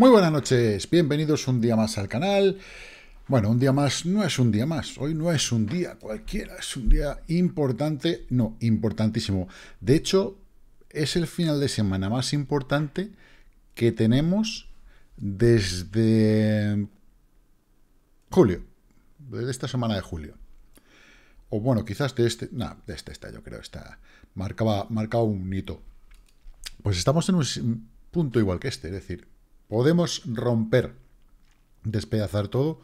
Muy buenas noches, bienvenidos un día más al canal. Bueno, un día más no es un día más, hoy no es un día cualquiera, es un día importante, no, importantísimo. De hecho, es el final de semana más importante que tenemos desde julio, desde esta semana de julio. O bueno, quizás de este, no, de este, esta yo creo, está marcaba, marcaba un hito. Pues estamos en un punto igual que este, es decir, podemos romper, despedazar todo,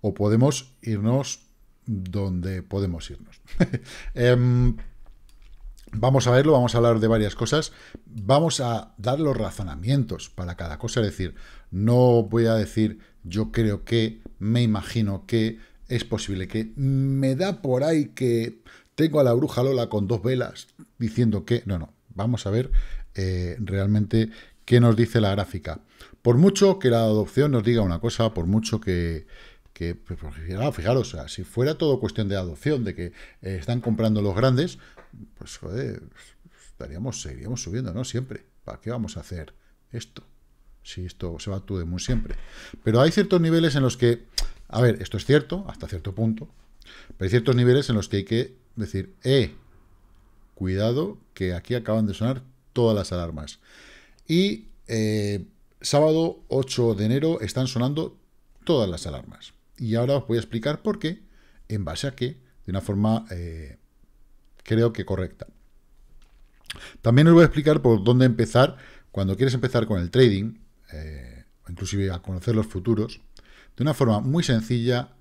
o podemos irnos donde podemos irnos. Em, vamos a verlo, vamos a hablar de varias cosas, vamos a dar los razonamientos para cada cosa, es decir, no voy a decir yo creo que, me imagino que, es posible que, me da por ahí que tengo a la bruja Lola con dos velas diciendo que, no, no, vamos a ver eh, realmente qué nos dice la gráfica. Por mucho que la adopción nos diga una cosa, por mucho que, pues, ah, fijaros, si fuera todo cuestión de adopción, de que eh, están comprando los grandes, pues joder, estaríamos, seguiríamos subiendo, ¿no? Siempre. ¿Para qué vamos a hacer esto? Si esto se va a de muy siempre. Pero hay ciertos niveles en los que, a ver, esto es cierto, hasta cierto punto, pero hay ciertos niveles en los que hay que decir, eh, cuidado, que aquí acaban de sonar todas las alarmas. Y eh, sábado 8 de enero están sonando todas las alarmas. Y ahora os voy a explicar por qué, en base a qué, de una forma eh, creo que correcta. También os voy a explicar por dónde empezar cuando quieres empezar con el trading, eh, inclusive a conocer los futuros, de una forma muy sencilla,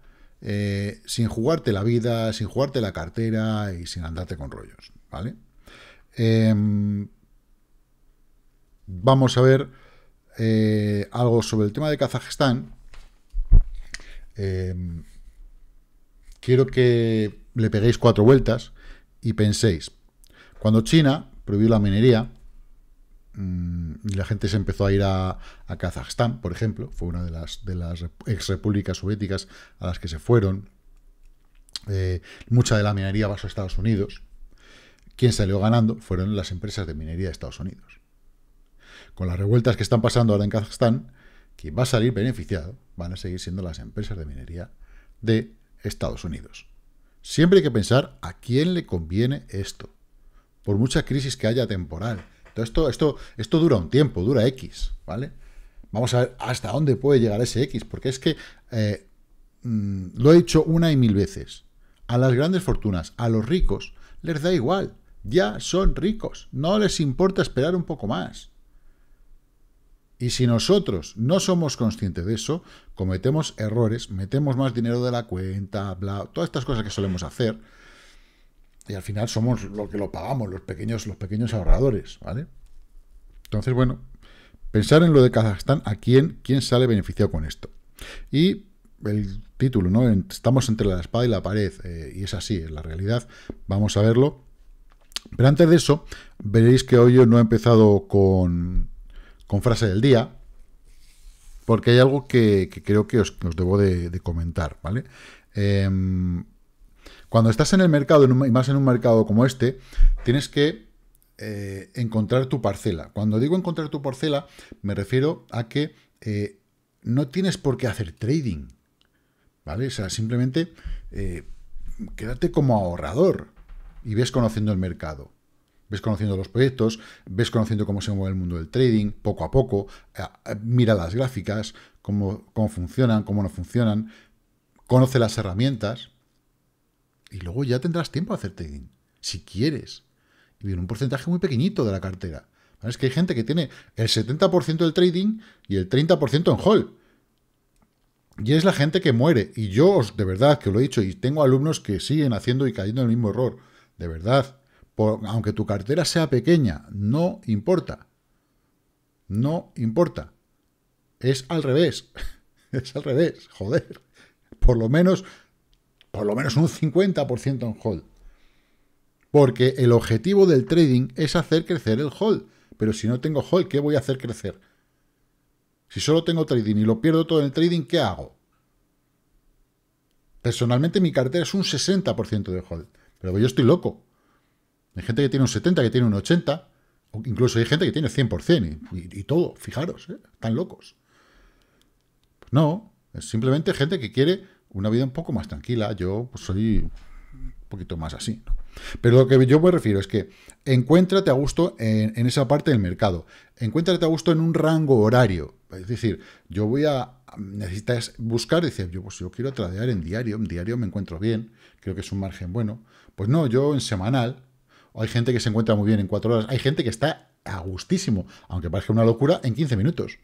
eh, sin jugarte la vida, sin jugarte la cartera y sin andarte con rollos, ¿vale? Em, vamos a ver eh, algo sobre el tema de Kazajistán em, quiero que le peguéis cuatro vueltas y penséis, cuando China prohibió la minería, mm, y la gente se empezó a ir a, Kazajstán, por ejemplo, fue una de las, de las ex repúblicas soviéticas a las que se fueron, eh, mucha de la minería va a Estados Unidos, quien salió ganando fueron las empresas de minería de Estados Unidos con las revueltas que están pasando ahora en Kazajstán, quien va a salir beneficiado van a seguir siendo las empresas de minería de Estados Unidos. Siempre hay que pensar a quién le conviene esto, por mucha crisis que haya temporal. esto, esto, esto dura un tiempo, dura X, ¿vale? Vamos a ver hasta dónde puede llegar ese X, porque es que eh, mm, lo he dicho una y mil veces. A las grandes fortunas, a los ricos, les da igual. Ya son ricos. No les importa esperar un poco más. Y si nosotros no somos conscientes de eso, cometemos errores, metemos más dinero de la cuenta, bla, todas estas cosas que solemos hacer, y al final somos los que lo pagamos, los pequeños, los pequeños ahorradores, ¿vale? Entonces, bueno, pensar en lo de Kazajstán, a quién, quién sale beneficiado con esto. Y el título, ¿no? Estamos entre la espada y la pared, eh, y es así, es la realidad. Vamos a verlo. Pero antes de eso, veréis que hoy yo no he empezado con con frase del día, porque hay algo que, creo que os, debo de, comentar, ¿vale? Em, cuando estás en el mercado, y más en un mercado como este, tienes que eh, encontrar tu parcela. Cuando digo encontrar tu parcela, me refiero a que eh, no tienes por qué hacer trading, ¿vale? O sea, simplemente eh, quédate como ahorrador y ves conociendo el mercado ves conociendo los proyectos, ves conociendo cómo se mueve el mundo del trading, poco a poco, eh, eh, mira las gráficas, cómo, cómo funcionan, cómo no funcionan, conoce las herramientas y luego ya tendrás tiempo a hacer trading, si quieres. Y viene un porcentaje muy pequeñito de la cartera. Es que hay gente que tiene el 70% del trading y el 30% en hall. Y es la gente que muere. Y yo, de verdad, que os lo he dicho, y tengo alumnos que siguen haciendo y cayendo en el mismo error. De verdad aunque tu cartera sea pequeña, no importa. No importa. Es al revés. Es al revés, joder. Por lo menos, por lo menos un 50% en hold. Porque el objetivo del trading es hacer crecer el hold. Pero si no tengo hold, ¿qué voy a hacer crecer? Si solo tengo trading y lo pierdo todo en el trading, ¿qué hago? Personalmente mi cartera es un 60% de hold. Pero yo estoy loco. Hay gente que tiene un 70, que tiene un 80, o incluso hay gente que tiene 100%, y, y, todo, fijaros, ¿eh? están locos. Pues no, es simplemente gente que quiere una vida un poco más tranquila. Yo pues, soy un poquito más así, Pero lo que yo me refiero es que encuéntrate a gusto en, esa parte del mercado. Encuéntrate a gusto en un rango horario. Es decir, yo voy a... Necesitas buscar, decir, yo, pues yo quiero tradear en diario, en diario me encuentro bien, creo que es un margen bueno. Pues no, yo en semanal, hay gente que se encuentra muy bien en cuatro horas. Hay gente que está a gustísimo, aunque parezca una locura, en 15 minutos.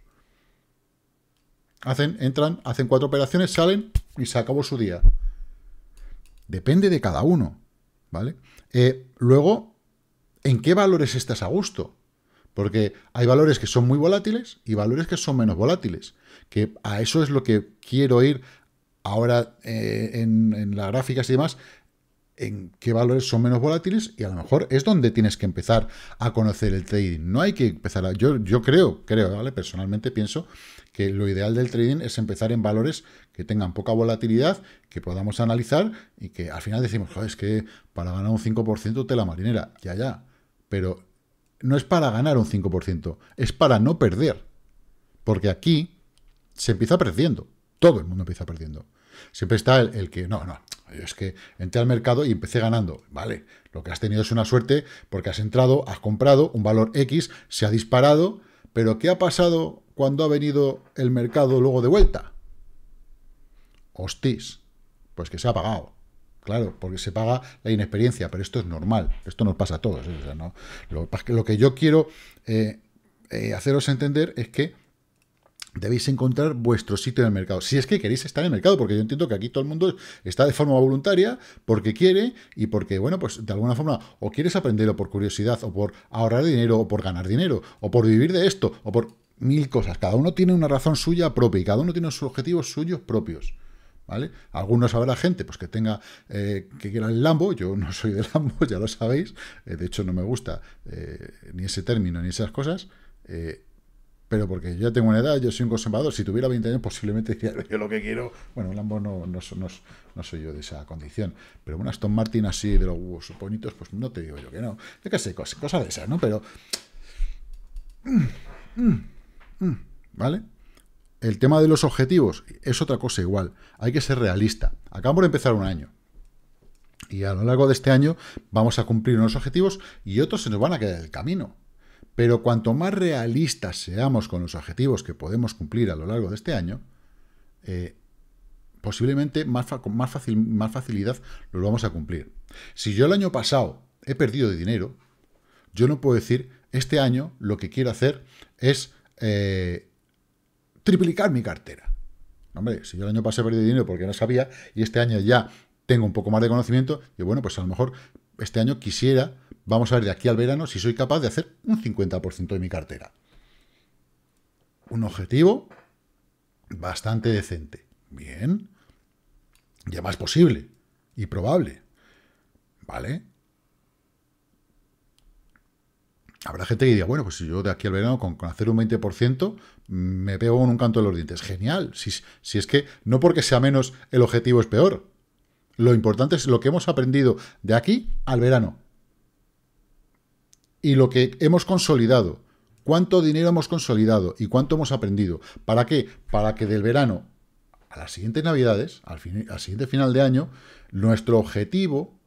Hacen, entran, hacen cuatro operaciones, salen y se acabó su día. Depende de cada uno, ¿vale? Eh, luego, ¿en qué valores estás a gusto? Porque hay valores que son muy volátiles y valores que son menos volátiles. Que a eso es lo que quiero ir ahora eh, en, en las gráficas y demás, en qué valores son menos volátiles y a lo mejor es donde tienes que empezar a conocer el trading. No hay que empezar a... Yo, yo creo, creo, ¿vale? Personalmente pienso que lo ideal del trading es empezar en valores que tengan poca volatilidad, que podamos analizar y que al final decimos, Joder, es que para ganar un 5% tela marinera, ya, ya. Pero no es para ganar un 5%, es para no perder. Porque aquí se empieza perdiendo. Todo el mundo empieza perdiendo. Siempre está el que, no, no, es que entré al mercado y empecé ganando. Vale, lo que has tenido es una suerte porque has entrado, has comprado un valor X, se ha disparado, pero ¿qué ha pasado cuando ha venido el mercado luego de vuelta? Hostis, pues que se ha pagado. Claro, porque se paga la inexperiencia, pero esto es normal, esto nos pasa a todos. ¿eh? lo, que yo quiero eh, eh, haceros entender es que debéis encontrar vuestro sitio en el mercado. Si es que queréis estar en el mercado, porque yo entiendo que aquí todo el mundo está de forma voluntaria, porque quiere y porque, bueno, pues de alguna forma o quieres aprenderlo por curiosidad, o por ahorrar dinero, o por ganar dinero, o por vivir de esto, o por mil cosas. Cada uno tiene una razón suya propia y cada uno tiene sus objetivos suyos propios. ¿Vale? Algunos habrá gente pues, que tenga eh, que quiera el Lambo, yo no soy de Lambo, ya lo sabéis, eh, de hecho no me gusta eh, ni ese término ni esas cosas, pero porque yo tengo una edad, yo soy un conservador, si tuviera 20 años posiblemente diría, yo lo que quiero, bueno, un Lambo no, no, soy yo de esa condición, pero un Aston Martin así de los bonitos, pues no te digo yo que no, yo qué sé, cosas cosa de esas, ¿no? Pero... Mm, mm, mm, ¿Vale? El tema de los objetivos es otra cosa igual, hay que ser realista. Acabamos de empezar un año. Y a lo largo de este año vamos a cumplir unos objetivos y otros se nos van a quedar en el camino. Pero cuanto más realistas seamos con los objetivos que podemos cumplir a lo largo de este año, eh, posiblemente más, con más, facilidad los vamos a cumplir. Si yo el año pasado he perdido de dinero, yo no puedo decir, este año lo que quiero hacer es eh, triplicar mi cartera. Hombre, si yo el año pasado perdido dinero porque no sabía y este año ya tengo un poco más de conocimiento, y bueno, pues a lo mejor este año quisiera Vamos a ver de aquí al verano si soy capaz de hacer un 50% de mi cartera. Un objetivo bastante decente. Bien. Ya más posible y probable. ¿Vale? Habrá gente que diga, bueno, pues si yo de aquí al verano con, hacer un 20% me pego con un canto de los dientes. Genial. si es que no porque sea menos el objetivo es peor. Lo importante es lo que hemos aprendido de aquí al verano y lo que hemos consolidado. ¿Cuánto dinero hemos consolidado y cuánto hemos aprendido? ¿Para qué? Para que del verano a las siguientes navidades, al, fin, siguiente final de año, nuestro objetivo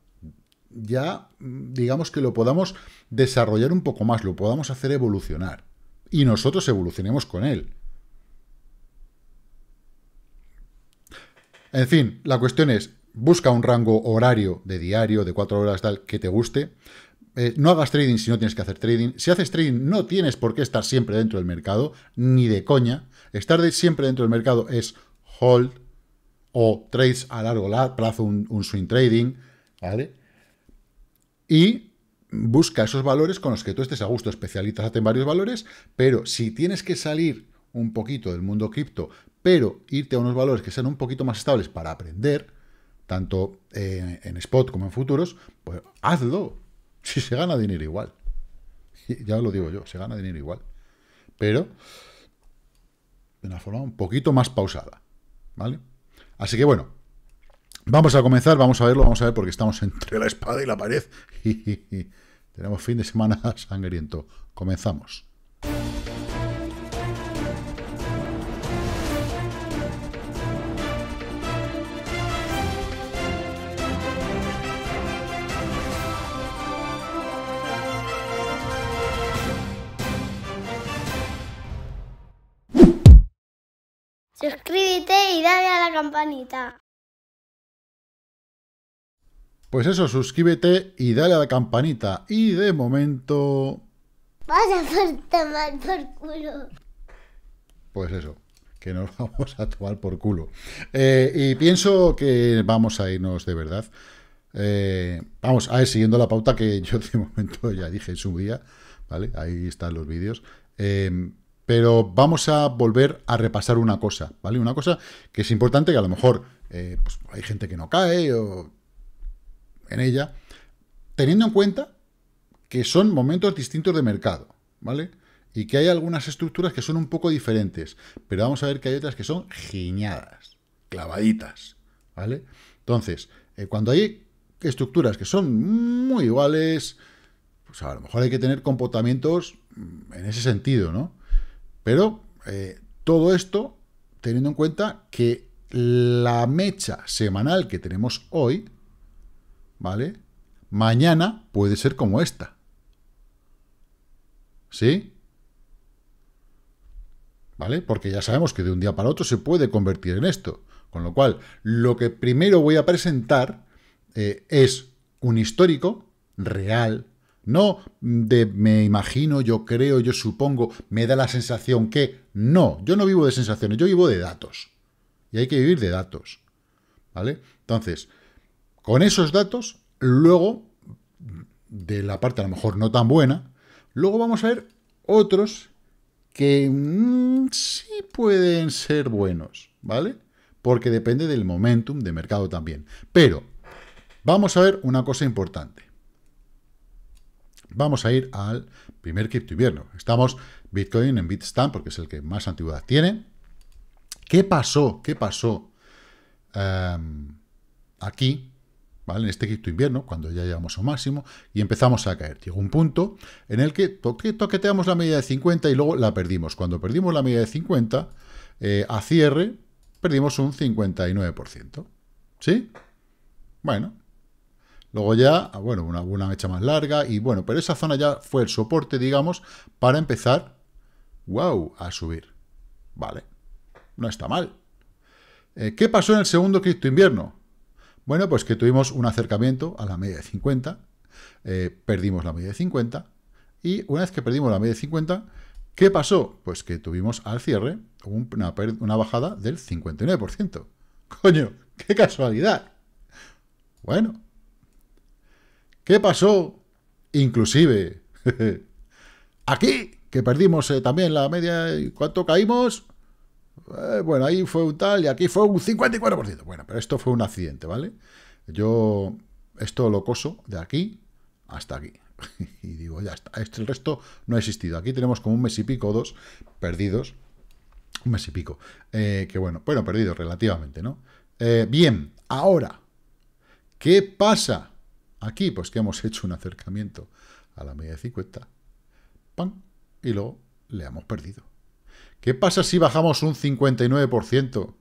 ya digamos que lo podamos desarrollar un poco más, lo podamos hacer evolucionar. Y nosotros evolucionemos con él. En fin, la cuestión es, busca un rango horario de diario, de cuatro horas, tal, que te guste. Eh, no hagas trading si no tienes que hacer trading. Si haces trading, no tienes por qué estar siempre dentro del mercado, ni de coña. Estar siempre dentro del mercado es hold o trades a largo plazo, un, swing trading, ¿vale? Y busca esos valores con los que tú estés a gusto, especialízate en varios valores, pero si tienes que salir un poquito del mundo cripto, pero irte a unos valores que sean un poquito más estables para aprender, tanto en spot como en futuros, pues hazlo, si se gana dinero igual. Ya lo digo yo, se gana dinero igual. Pero de una forma un poquito más pausada. ¿Vale? Así que bueno, vamos a comenzar, vamos a verlo, vamos a ver porque estamos entre la espada y la pared. Tenemos fin de semana sangriento. Comenzamos. suscríbete y dale a la campanita. Pues eso, suscríbete y dale a la campanita. Y de momento... Vamos a tomar por culo. Pues eso, que nos vamos a tomar por culo. Eh, y pienso que vamos a irnos de verdad. Eh, vamos, a ir siguiendo la pauta que yo de momento ya dije en su día, ¿vale? Ahí están los vídeos. Eh, pero vamos a volver a repasar una cosa, ¿vale? Una cosa que es importante, que a lo mejor eh, pues, hay gente que no cae o en ella, teniendo en cuenta que son momentos distintos de mercado, ¿vale? Y que hay algunas estructuras que son un poco diferentes, pero vamos a ver que hay otras que son giñadas, clavaditas, ¿vale? Entonces, eh, cuando hay estructuras que son muy iguales, pues a lo mejor hay que tener comportamientos mm, en ese sentido, ¿no? Pero eh, todo esto teniendo en cuenta que la mecha semanal que tenemos hoy, ¿vale? Mañana puede ser como esta. ¿Sí? ¿Vale? Porque ya sabemos que de un día para otro se puede convertir en esto. Con lo cual, lo que primero voy a presentar eh, es un histórico real no de me imagino, yo creo, yo supongo, me da la sensación que... No, yo no vivo de sensaciones, yo vivo de datos. Y hay que vivir de datos. ¿Vale? Entonces, con esos datos, luego, de la parte a lo mejor no tan buena, luego vamos a ver otros que mm, sí pueden ser buenos, ¿vale? Porque depende del momentum de mercado también. Pero, vamos a ver una cosa importante. Vamos a ir al primer cripto invierno. Estamos Bitcoin en Bitstamp, porque es el que más antigüedad tiene. ¿Qué pasó? ¿Qué pasó em, aquí? ¿Vale? En este cripto invierno, cuando ya llegamos a un máximo, y empezamos a caer. Llegó un punto en el que toque, toqueteamos la media de 50 y luego la perdimos. Cuando perdimos la media de 50, eh, a cierre, perdimos un 59%. ¿Sí? Bueno, Luego ya, ah, bueno, una, mecha más larga y bueno, pero esa zona ya fue el soporte, digamos, para empezar, wow, a subir. Vale, no está mal. Eh, ¿Qué pasó en el segundo cripto invierno? Bueno, pues que tuvimos un acercamiento a la media de 50, eh, perdimos la media de 50 y una vez que perdimos la media de 50, ¿qué pasó? Pues que tuvimos al cierre una, una bajada del 59%. Coño, qué casualidad. Bueno, ¿Qué pasó? Inclusive, aquí, que perdimos eh, también la media, ¿cuánto caímos? Eh, bueno, ahí fue un tal y aquí fue un 54%. Bueno, pero esto fue un accidente, ¿vale? Yo esto lo coso de aquí hasta aquí. y digo, ya está, el resto no ha existido. Aquí tenemos como un mes y pico, o dos, perdidos. Un mes y pico. Eh, que bueno, bueno, perdidos relativamente, ¿no? bien, ahora, ¿Qué pasa? Aquí, pues que hemos hecho un acercamiento a la media de 50, ¡pam! Y luego le hemos perdido. ¿Qué pasa si bajamos un 59%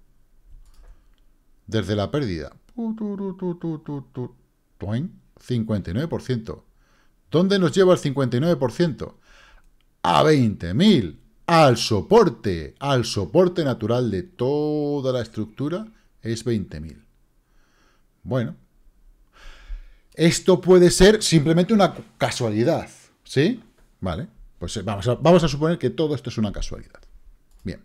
desde la pérdida? 59%. ¿Dónde nos lleva el 59%? A 20.000. Al soporte. Al soporte natural de toda la estructura es 20.000. Bueno, esto puede ser simplemente una casualidad, ¿sí? Vale, pues eh, vamos a, suponer que todo esto es una casualidad. Bien.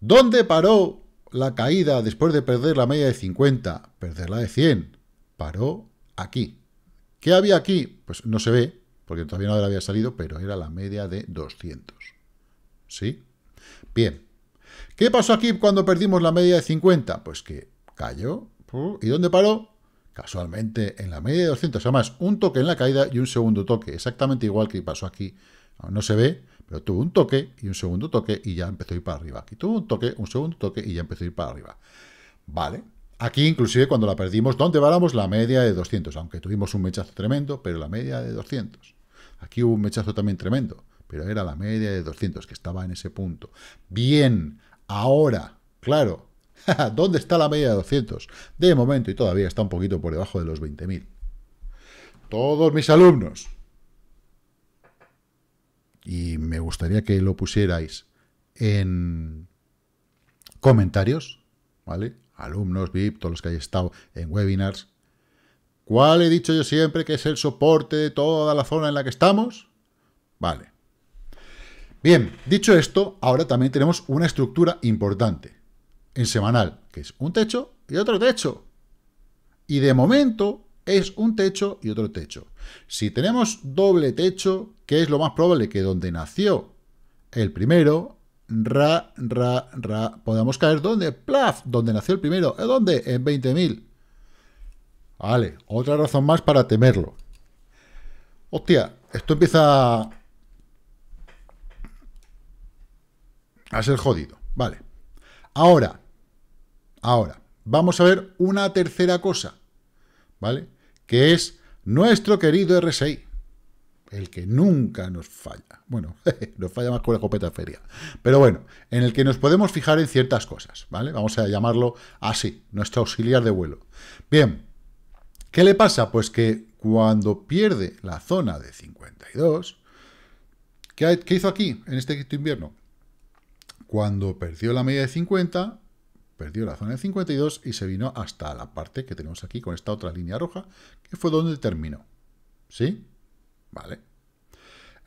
¿Dónde paró la caída después de perder la media de 50, perder la de 100? Paró aquí. ¿Qué había aquí? Pues no se ve, porque todavía no había salido, pero era la media de 200. ¿Sí? Bien. ¿Qué pasó aquí cuando perdimos la media de 50? Pues que cayó. ¿Y dónde paró? casualmente en la media de 200, además un toque en la caída y un segundo toque, exactamente igual que pasó aquí, ah, no, se ve, pero tuvo un toque y un segundo toque y ya empezó a ir para arriba, aquí tuvo un toque, un segundo toque y ya empezó a ir para arriba, vale, aquí inclusive cuando la perdimos, ¿dónde varamos la media de 200, aunque tuvimos un mechazo tremendo, pero la media de 200, aquí hubo un mechazo también tremendo, pero era la media de 200 que estaba en ese punto, bien, ahora, claro, ¿Dónde está la media de 200? De momento y todavía está un poquito por debajo de los 20.000. Todos mis alumnos. Y me gustaría que lo pusierais en comentarios, ¿vale? Alumnos, VIP, todos los que hay estado en webinars. ¿Cuál he dicho yo siempre que es el soporte de toda la zona en la que estamos? Vale. Bien, dicho esto, ahora también tenemos una estructura importante en semanal, que es un techo y otro techo. Y de momento es un techo y otro techo. Si tenemos doble techo, que es lo más probable que donde nació el primero, ra, ra, ra, podemos caer donde, plaf, donde nació el primero, ¿Eh, ¿dónde? En 20.000. Vale, otra razón más para temerlo. Hostia, esto empieza a ser jodido. Vale. Ahora, ahora, vamos a ver una tercera cosa, ¿vale? Que es nuestro querido RSI, el que nunca nos falla. Bueno, nos falla más con la copeta feria. Pero bueno, en el que nos podemos fijar en ciertas cosas, ¿vale? Vamos a llamarlo así, nuestro auxiliar de vuelo. Bien, ¿qué le pasa? Pues que cuando pierde la zona de 52, ¿qué, hizo aquí, en este invierno? Cuando perdió la media de 50, perdió la zona de 52 y se vino hasta la parte que tenemos aquí con esta otra línea roja, que fue donde terminó. ¿Sí? Vale.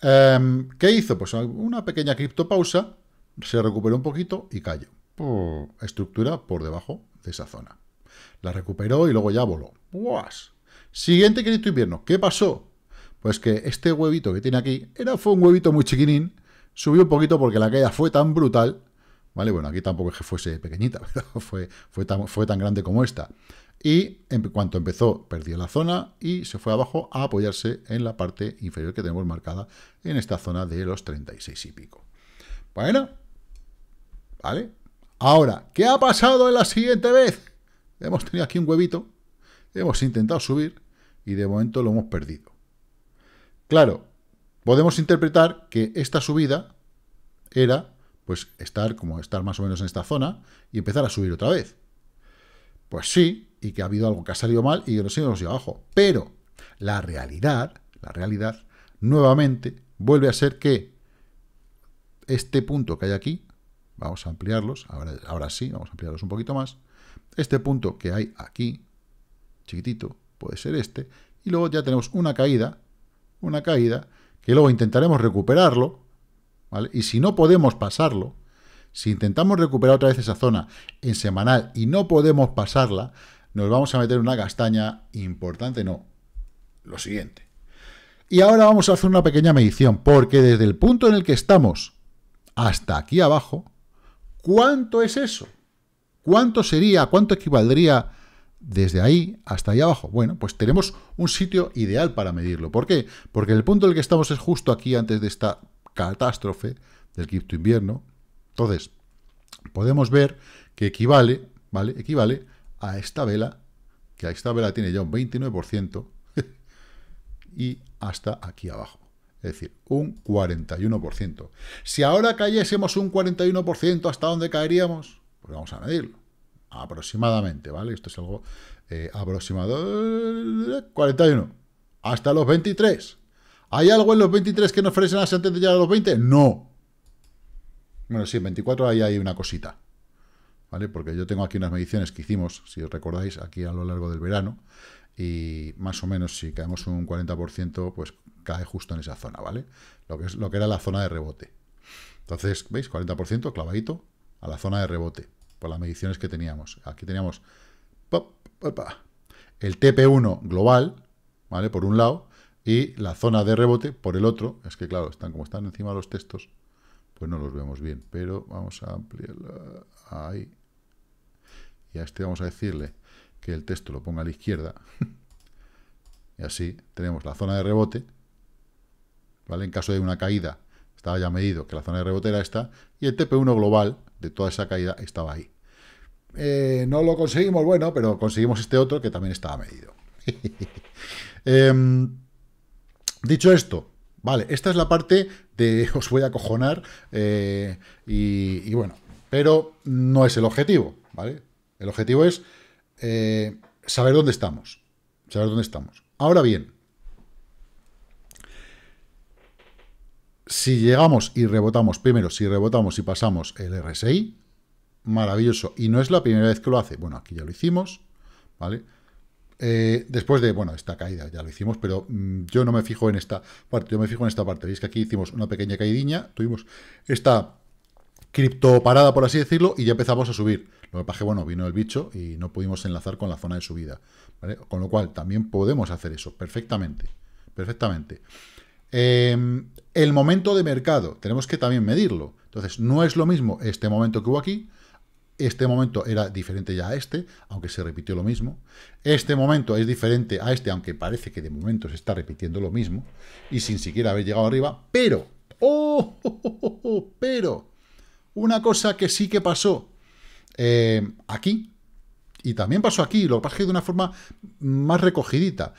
Em, ¿Qué hizo? Pues una pequeña criptopausa, se recuperó un poquito y cayó. Por estructura por debajo de esa zona. La recuperó y luego ya voló. ¡Guas! Siguiente cripto invierno. ¿Qué pasó? Pues que este huevito que tiene aquí era, fue un huevito muy chiquinín Subió un poquito porque la caída fue tan brutal, ¿vale? Bueno, aquí tampoco es que fuese pequeñita, pero fue, fue, tan, fue tan grande como esta. Y en cuanto empezó, perdió la zona y se fue abajo a apoyarse en la parte inferior que tenemos marcada en esta zona de los 36 y pico. Bueno, ¿vale? Ahora, ¿qué ha pasado en la siguiente vez? Hemos tenido aquí un huevito, hemos intentado subir y de momento lo hemos perdido. Claro, podemos interpretar que esta subida era pues estar como estar más o menos en esta zona y empezar a subir otra vez. Pues sí, y que ha habido algo que ha salido mal y que nos hemos ido abajo. Pero la realidad, la realidad, nuevamente vuelve a ser que este punto que hay aquí, vamos a ampliarlos, ahora, ahora sí, vamos a ampliarlos un poquito más, este punto que hay aquí, chiquitito, puede ser este, y luego ya tenemos una caída, una caída que luego intentaremos recuperarlo, Y si no podemos pasarlo, si intentamos recuperar otra vez esa zona en semanal y no podemos pasarla, nos vamos a meter una castaña importante, no. Lo siguiente. Y ahora vamos a hacer una pequeña medición, porque desde el punto en el que estamos hasta aquí abajo, ¿cuánto es eso? ¿Cuánto sería, cuánto equivaldría desde ahí hasta ahí abajo. Bueno, pues tenemos un sitio ideal para medirlo. ¿Por qué? Porque el punto en el que estamos es justo aquí antes de esta catástrofe del cripto invierno. Entonces, podemos ver que equivale, ¿vale? Equivale a esta vela, que a esta vela tiene ya un 29%, y hasta aquí abajo. Es decir, un 41%. Si ahora cayésemos un 41%, ¿hasta dónde caeríamos? Pues vamos a medirlo aproximadamente, ¿vale? Esto es algo eh, aproximado. 41. Eh, Hasta los 23. ¿Hay algo en los 23 que nos ofrecen antes de llegar a los 20? No. Bueno, sí, en 24 ahí hay una cosita. ¿Vale? Porque yo tengo aquí unas mediciones que hicimos, si os recordáis, aquí a lo largo del verano. Y más o menos, si caemos un 40%, pues cae justo en esa zona, ¿vale? Lo que, es, lo que era la zona de rebote. Entonces, ¿veis? 40% clavadito a la zona de rebote por las mediciones que teníamos. Aquí teníamos el TP1 global, ¿vale? Por un lado, y la zona de rebote por el otro. Es que, claro, están como están encima de los textos, pues no los vemos bien. Pero vamos a ampliar ahí. Y a este vamos a decirle que el texto lo ponga a la izquierda. y así tenemos la zona de rebote, ¿vale? En caso de una caída, estaba ya medido que la zona de rebote era esta, y el TP1 global, de toda esa caída estaba ahí. Eh, no lo conseguimos, bueno, pero conseguimos este otro que también estaba medido. Em, dicho esto, vale, esta es la parte de os voy a acojonar eh, y, bueno, pero no es el objetivo, ¿vale? El objetivo es eh, saber dónde estamos, saber dónde estamos. Ahora bien, Si llegamos y rebotamos, primero, si rebotamos y pasamos el RSI, maravilloso. Y no es la primera vez que lo hace. Bueno, aquí ya lo hicimos, ¿vale? Eh, después de, bueno, esta caída ya lo hicimos, pero mm, yo no me fijo en esta parte, yo me fijo en esta parte. Veis que aquí hicimos una pequeña caída, tuvimos esta cripto parada, por así decirlo, y ya empezamos a subir. Lo que pasa es que, bueno, vino el bicho y no pudimos enlazar con la zona de subida. ¿vale? Con lo cual, también podemos hacer eso perfectamente. Perfectamente. Em, el momento de mercado, tenemos que también medirlo. Entonces, no es lo mismo este momento que hubo aquí, este momento era diferente ya a este, aunque se repitió lo mismo. Este momento es diferente a este, aunque parece que de momento se está repitiendo lo mismo, y sin siquiera haber llegado arriba, pero, oh, pero, una cosa que sí que pasó eh, aquí, y también pasó aquí, lo que pasa es que de una forma más recogidita.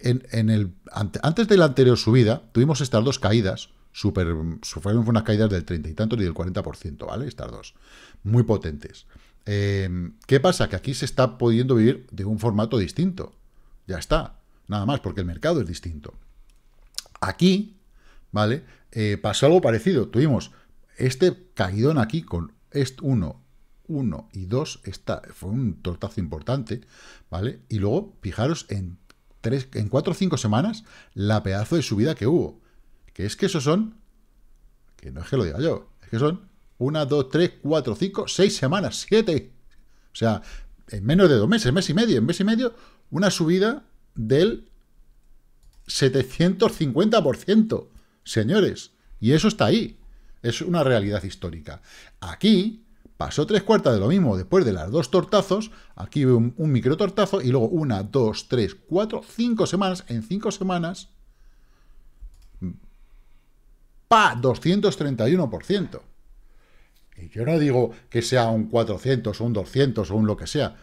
En, el, antes de la anterior subida, tuvimos estas dos caídas, super, fueron unas caídas del 30 y tanto y del 40%, ¿vale? Estas dos, muy potentes. Em, ¿Qué pasa? Que aquí se está pudiendo vivir de un formato distinto. Ya está, nada más, porque el mercado es distinto. Aquí, ¿vale? Eh, pasó algo parecido. Tuvimos este caidón aquí con este 1, 1 y 2 está, fue un tortazo importante, ¿vale? Y luego, fijaros, en, tres, en 4 o 5 semanas, la pedazo de subida que hubo. Que es que eso son, que no es que lo diga yo, es que son 1, 2, 3, 4, 5, 6 semanas, 7. O sea, en menos de dos meses, mes y medio, en mes y medio, una subida del 750%, señores. Y eso está ahí. Es una realidad histórica. Aquí Pasó tres cuartas de lo mismo, después de las dos tortazos, aquí veo un, micro tortazo, y luego una, dos, tres, cuatro, cinco semanas, en cinco semanas, pa, 231%. Y yo no digo que sea un 400 o un 200 o un lo que sea.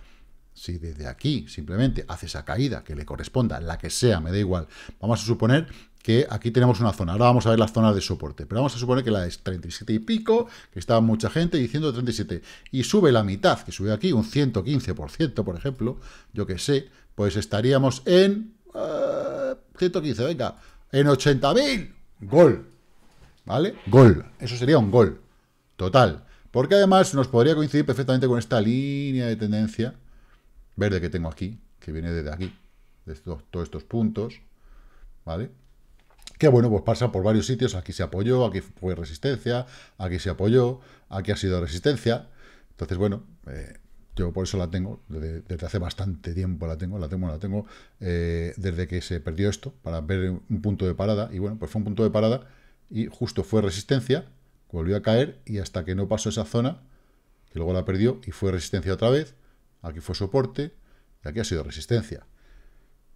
Si desde aquí simplemente hace esa caída que le corresponda, la que sea, me da igual. Vamos a suponer que aquí tenemos una zona. Ahora vamos a ver las zonas de soporte, pero vamos a suponer que la es 37 y pico, que está mucha gente diciendo 37, y sube la mitad, que sube aquí un 115%, por ejemplo, yo que sé, pues estaríamos en 115, eh, venga, en 80.000, gol, ¿vale? Gol, eso sería un gol, total, porque además nos podría coincidir perfectamente con esta línea de tendencia verde que tengo aquí, que viene desde aquí, de todos estos puntos, ¿vale? que bueno, pues pasa por varios sitios, aquí se apoyó, aquí fue resistencia, aquí se apoyó, aquí ha sido resistencia, entonces bueno, eh, yo por eso la tengo, desde, hace bastante tiempo la tengo, la tengo, la tengo, eh, desde que se perdió esto, para ver un punto de parada, y bueno, pues fue un punto de parada, y justo fue resistencia, volvió a caer, y hasta que no pasó esa zona, que luego la perdió, y fue resistencia otra vez, aquí fue soporte, y aquí ha sido resistencia.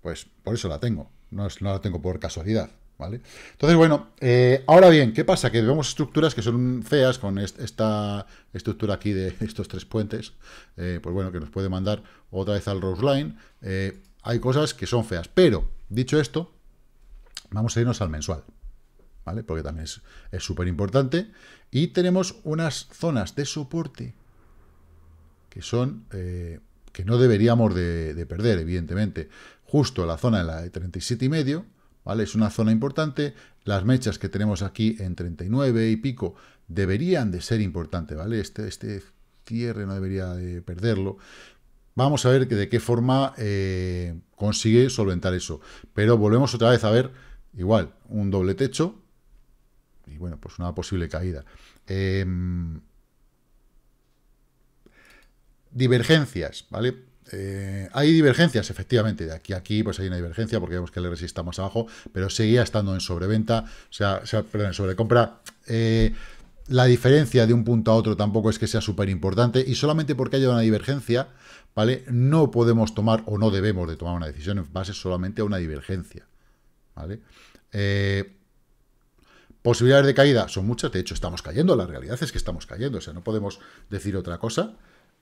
Pues por eso la tengo, no, no la tengo por casualidad. ¿vale? Entonces, bueno, eh, ahora bien, ¿qué pasa? Que vemos estructuras que son feas con esta estructura aquí de estos tres puentes, eh, pues bueno, que nos puede mandar otra vez al Rose Line. Eh, hay cosas que son feas, pero, dicho esto, vamos a irnos al mensual, ¿vale? Porque también es súper importante. Y tenemos unas zonas de soporte que son... que no deberíamos de, de perder, evidentemente. Justo la zona de la de 37,5 es una zona importante, las mechas que tenemos aquí en 39 y pico deberían de ser importantes, ¿vale? Este, este cierre no debería de perderlo. Vamos a ver que de qué forma eh, consigue solventar eso. Pero volvemos otra vez a ver, igual, un doble techo y, bueno, pues una posible caída. Em, divergencias, ¿vale? Eh, hay divergencias, efectivamente, de aquí a aquí pues hay una divergencia porque vemos que el RSI está más abajo, pero seguía estando en sobreventa, o sea, perdón, en sobrecompra. Eh, la diferencia de un punto a otro tampoco es que sea súper importante y solamente porque haya una divergencia, ¿vale? No podemos tomar o no debemos de tomar una decisión en base solamente a una divergencia, ¿vale? Eh, posibilidades de caída son muchas, de hecho estamos cayendo, la realidad es que estamos cayendo, o sea, no podemos decir otra cosa.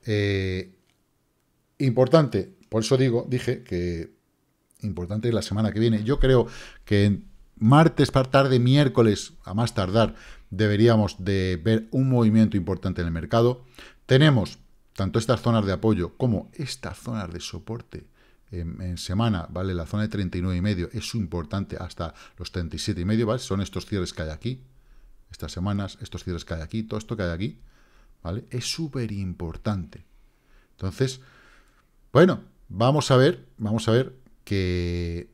Eh, Importante, por eso digo, dije que importante la semana que viene. Yo creo que martes para tarde, miércoles, a más tardar, deberíamos de ver un movimiento importante en el mercado. Tenemos tanto estas zonas de apoyo como estas zonas de soporte en, semana, ¿vale? La zona de 39 y medio es importante hasta los 37 y medio, ¿vale? Son estos cierres que hay aquí, estas semanas, estos cierres que hay aquí, todo esto que hay aquí, ¿vale? Es súper importante. Entonces, bueno, vamos a ver, vamos a ver que,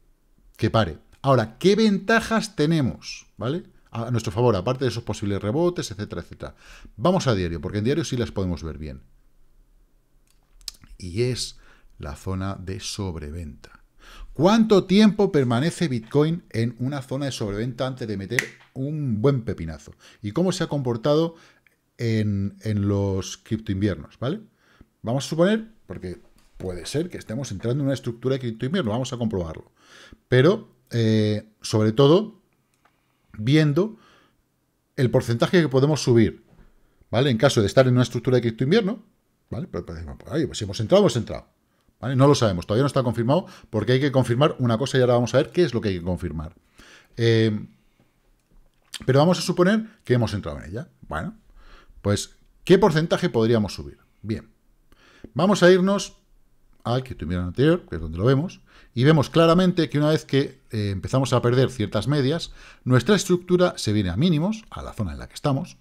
pare. Ahora, ¿qué ventajas tenemos? ¿Vale? A nuestro favor, aparte de esos posibles rebotes, etcétera, etcétera. Vamos a diario, porque en diario sí las podemos ver bien. Y es la zona de sobreventa. ¿Cuánto tiempo permanece Bitcoin en una zona de sobreventa antes de meter un buen pepinazo? ¿Y cómo se ha comportado en, en los criptoinviernos? ¿Vale? Vamos a suponer, porque puede ser que estemos entrando en una estructura de cripto invierno, vamos a comprobarlo. Pero, eh, sobre todo, viendo el porcentaje que podemos subir, ¿vale? En caso de estar en una estructura de cripto invierno, ¿vale? Pero, pues, pues, pues, si hemos entrado, hemos entrado. ¿Vale? No lo sabemos, todavía no está confirmado, porque hay que confirmar una cosa y ahora vamos a ver qué es lo que hay que confirmar. Eh, pero vamos a suponer que hemos entrado en ella. Bueno, pues, ¿qué porcentaje podríamos subir? Bien, vamos a irnos al que tuvieron anterior, que es donde lo vemos, y vemos claramente que una vez que eh, empezamos a perder ciertas medias, nuestra estructura se viene a mínimos, a la zona en la que estamos,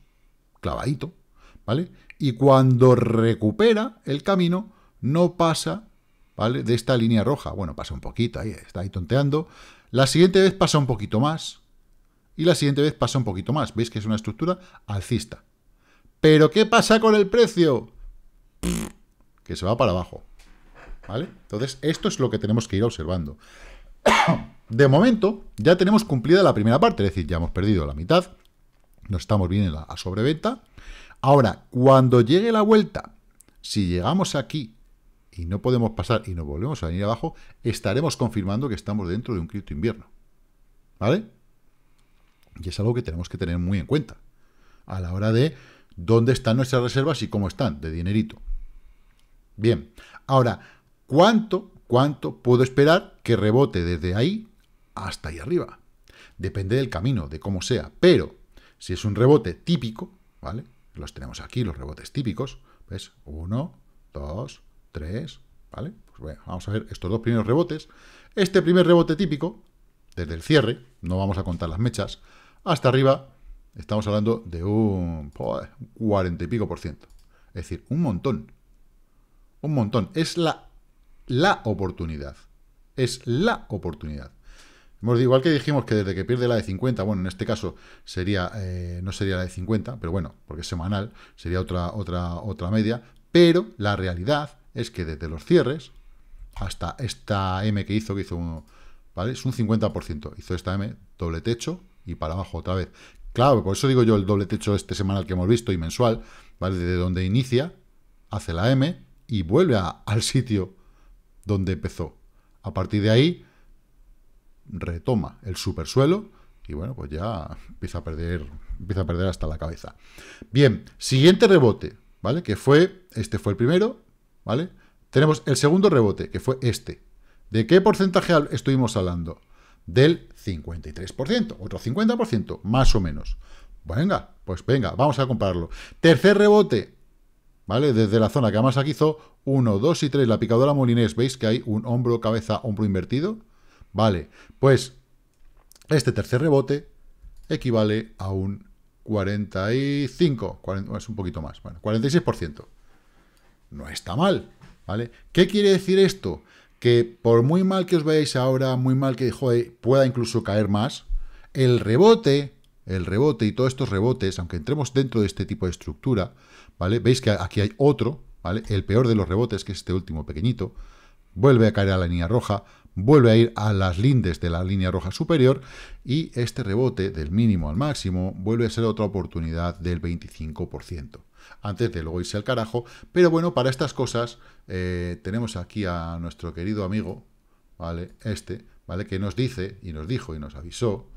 clavadito, ¿vale? Y cuando recupera el camino, no pasa, ¿vale? De esta línea roja, bueno, pasa un poquito, ahí está ahí tonteando, la siguiente vez pasa un poquito más, y la siguiente vez pasa un poquito más, veis que es una estructura alcista. ¿Pero qué pasa con el precio? Que se va para abajo. ¿Vale? Entonces, esto es lo que tenemos que ir observando. De momento, ya tenemos cumplida la primera parte, es decir, ya hemos perdido la mitad, no estamos bien en la sobreventa. Ahora, cuando llegue la vuelta, si llegamos aquí y no podemos pasar y nos volvemos a venir abajo, estaremos confirmando que estamos dentro de un cripto invierno. ¿Vale? Y es algo que tenemos que tener muy en cuenta a la hora de dónde están nuestras reservas y cómo están, de dinerito. Bien, ahora, ¿Cuánto, cuánto puedo esperar que rebote desde ahí hasta ahí arriba? Depende del camino, de cómo sea. Pero si es un rebote típico, ¿vale? Los tenemos aquí, los rebotes típicos. ¿Ves? Uno, dos, tres, ¿vale? Pues vamos a ver estos dos primeros rebotes. Este primer rebote típico, desde el cierre, no vamos a contar las mechas, hasta arriba estamos hablando de un pues, cuarenta 40 y pico por ciento. Es decir, un montón. Un montón. Es la la oportunidad. Es la oportunidad. Hemos, igual que dijimos que desde que pierde la de 50, bueno, en este caso sería eh, no sería la de 50, pero bueno, porque es semanal, sería otra, otra, otra media, pero la realidad es que desde los cierres hasta esta M que hizo, que hizo uno, ¿vale? Es un 50%, hizo esta M, doble techo y para abajo otra vez. Claro, por eso digo yo el doble techo este semanal que hemos visto y mensual, ¿vale? Desde donde inicia, hace la M y vuelve al sitio donde empezó. A partir de ahí, retoma el supersuelo y bueno, pues ya empieza a perder, empieza a perder hasta la cabeza. Bien, siguiente rebote, ¿vale? Que fue, este fue el primero, ¿vale? Tenemos el segundo rebote, que fue este. ¿De qué porcentaje estuvimos hablando? Del 53%, otro 50%, más o menos. Venga, pues venga, vamos a compararlo. Tercer rebote, ¿Vale? Desde la zona que aquí hizo, 1, 2 y 3, la picadora molinés, ¿veis que hay un hombro, cabeza, hombro invertido? Vale, pues este tercer rebote equivale a un 45, es un poquito más, bueno, 46%. No está mal, ¿vale? ¿Qué quiere decir esto? Que por muy mal que os veáis ahora, muy mal que pueda incluso caer más, el rebote el rebote y todos estos rebotes, aunque entremos dentro de este tipo de estructura, ¿vale? Veis que aquí hay otro, ¿vale? El peor de los rebotes, que es este último pequeñito, vuelve a caer a la línea roja, vuelve a ir a las lindes de la línea roja superior y este rebote del mínimo al máximo vuelve a ser otra oportunidad del 25%. Antes de luego irse al carajo, pero bueno, para estas cosas eh, tenemos aquí a nuestro querido amigo, ¿vale? Este, ¿vale? Que nos dice y nos dijo y nos avisó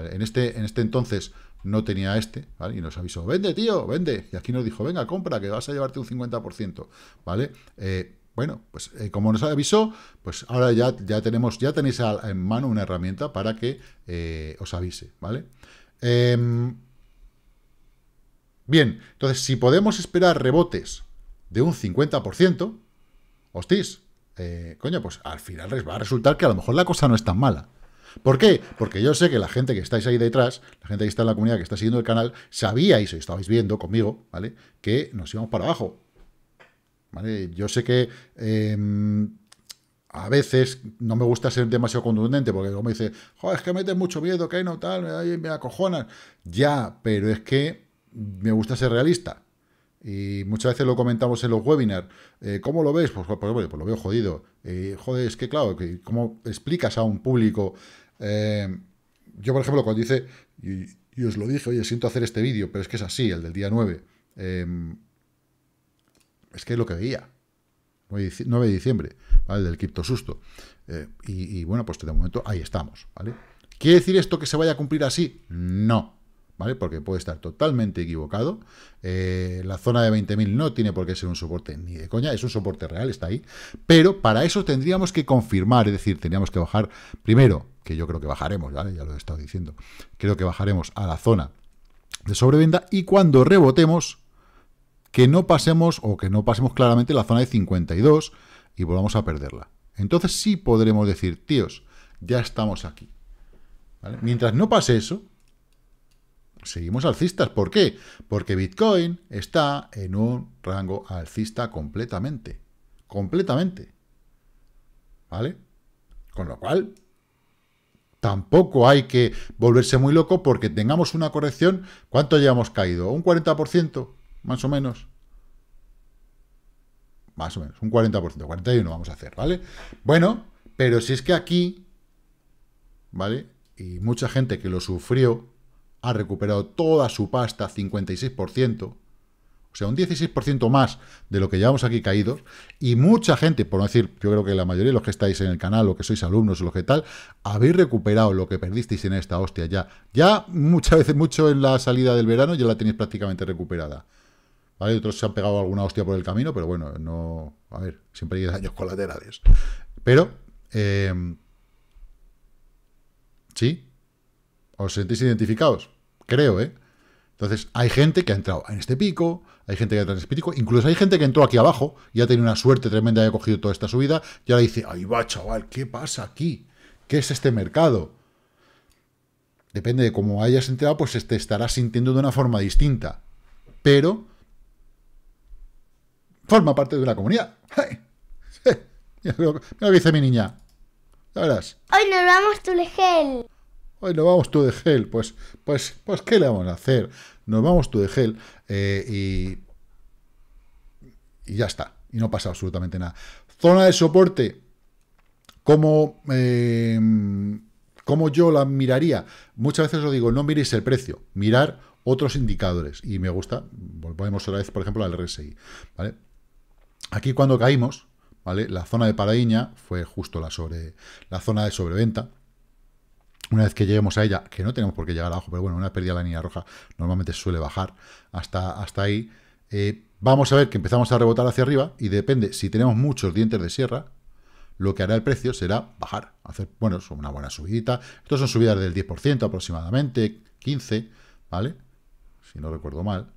este, en este, entonces no tenía este, Y nos avisó, vende, tío, vende. Y aquí nos dijo, venga, compra, que vas a llevarte un 50%, ¿vale? Eh, bueno, pues eh, como nos avisó, pues ahora ya, ya tenemos, ya tenéis en mano una herramienta para que eh, os avise, ¿vale? Em, bien, entonces, si podemos esperar rebotes de un 50%, hostis, coño, pues al final va a resultar que a lo mejor la cosa no es tan mala, ¿Por qué? Porque yo sé que la gente que estáis ahí detrás, la gente que está en la comunidad, que está siguiendo el canal, sabía, y se estabais viendo conmigo, ¿vale? Que nos íbamos para abajo. ¿Vale? Yo sé que em, a veces no me gusta ser demasiado contundente, porque luego me dice, joder, es que metes mucho miedo, que hay no tal, me, me acojonan. Ya, pero es que me gusta ser realista. Y muchas veces lo comentamos en los webinars. Eh, ¿Cómo lo ves? Pues, pues, pues, pues lo veo jodido. Eh, joder, es que claro, ¿cómo explicas a un público eh, yo, por ejemplo, cuando dice, y, os lo dije, oye, siento hacer este vídeo, pero es que es así, el del día 9. Eh, es que es lo que veía. 9 de diciembre, ¿vale? Del cripto susto. Eh, y, bueno, pues de momento ahí estamos, ¿Quiere decir esto que se vaya a cumplir así? No. Porque puede estar totalmente equivocado. Eh, la zona de 20.000 no tiene por qué ser un soporte ni de coña, es un soporte real, está ahí. Pero para eso tendríamos que confirmar, es decir, tendríamos que bajar primero, que yo creo que bajaremos, ¿vale? Ya lo he estado diciendo. Creo que bajaremos a la zona de sobrevenda y cuando rebotemos, que no pasemos o que no pasemos claramente la zona de 52 y volvamos a perderla. Entonces sí podremos decir, tíos, ya estamos aquí. Mientras no pase eso, seguimos alcistas. ¿Por qué? Porque Bitcoin está en un rango alcista completamente. Completamente. ¿Vale? Con lo cual, tampoco hay que volverse muy loco porque tengamos una corrección. ¿Cuánto hemos caído? ¿Un 40%? Más o menos. Más o menos, un 40%, 41% vamos a hacer, ¿vale? Bueno, pero si es que aquí, ¿vale? Y mucha gente que lo sufrió, ha recuperado toda su pasta, 56%, o sea, un 16% más de lo que llevamos aquí caídos, y mucha gente, por no decir, yo creo que la mayoría de los que estáis en el canal, o que sois alumnos, o lo que tal, habéis recuperado lo que perdisteis en esta hostia ya. Ya muchas veces, mucho en la salida del verano, ya la tenéis prácticamente recuperada. ¿Vale? Otros se han pegado alguna hostia por el camino, pero bueno, no... A ver, siempre hay daños colaterales. Pero... Eh, sí, os sentís identificados, creo, ¿eh? Entonces, hay gente que ha entrado en este pico, hay gente que ha entrado en este pico, incluso hay gente que entró aquí abajo y ha tenido una suerte tremenda de haber cogido toda esta subida y ahora dice, ahí va, chaval, ¿qué pasa aquí? ¿Qué es este mercado? Depende de cómo hayas entrado, pues te este, estarás sintiendo de una forma distinta. Pero forma parte de la comunidad. Me Mira lo dice mi niña. Ya verás. Hoy nos vamos Tulegel hoy nos vamos tú de gel, pues, pues, pues, ¿qué le vamos a hacer? Nos vamos tú de gel eh, y, ya está, y no pasa absolutamente nada. Zona de soporte, como, em, como yo la miraría? Muchas veces os digo, no miréis el precio, mirar otros indicadores, y me gusta, volvemos otra vez, por ejemplo, al RSI, ¿vale? Aquí cuando caímos, ¿vale? La zona de paradiña fue justo la sobre la zona de sobreventa, una vez que lleguemos a ella, que no tenemos por qué llegar abajo, pero bueno, una pérdida de la línea roja normalmente suele bajar hasta, hasta ahí. Eh, vamos a ver que empezamos a rebotar hacia arriba y depende, si tenemos muchos dientes de sierra, lo que hará el precio será bajar, hacer, bueno, una buena subidita. Estos son subidas del 10% aproximadamente, 15, ¿vale? Si no recuerdo mal,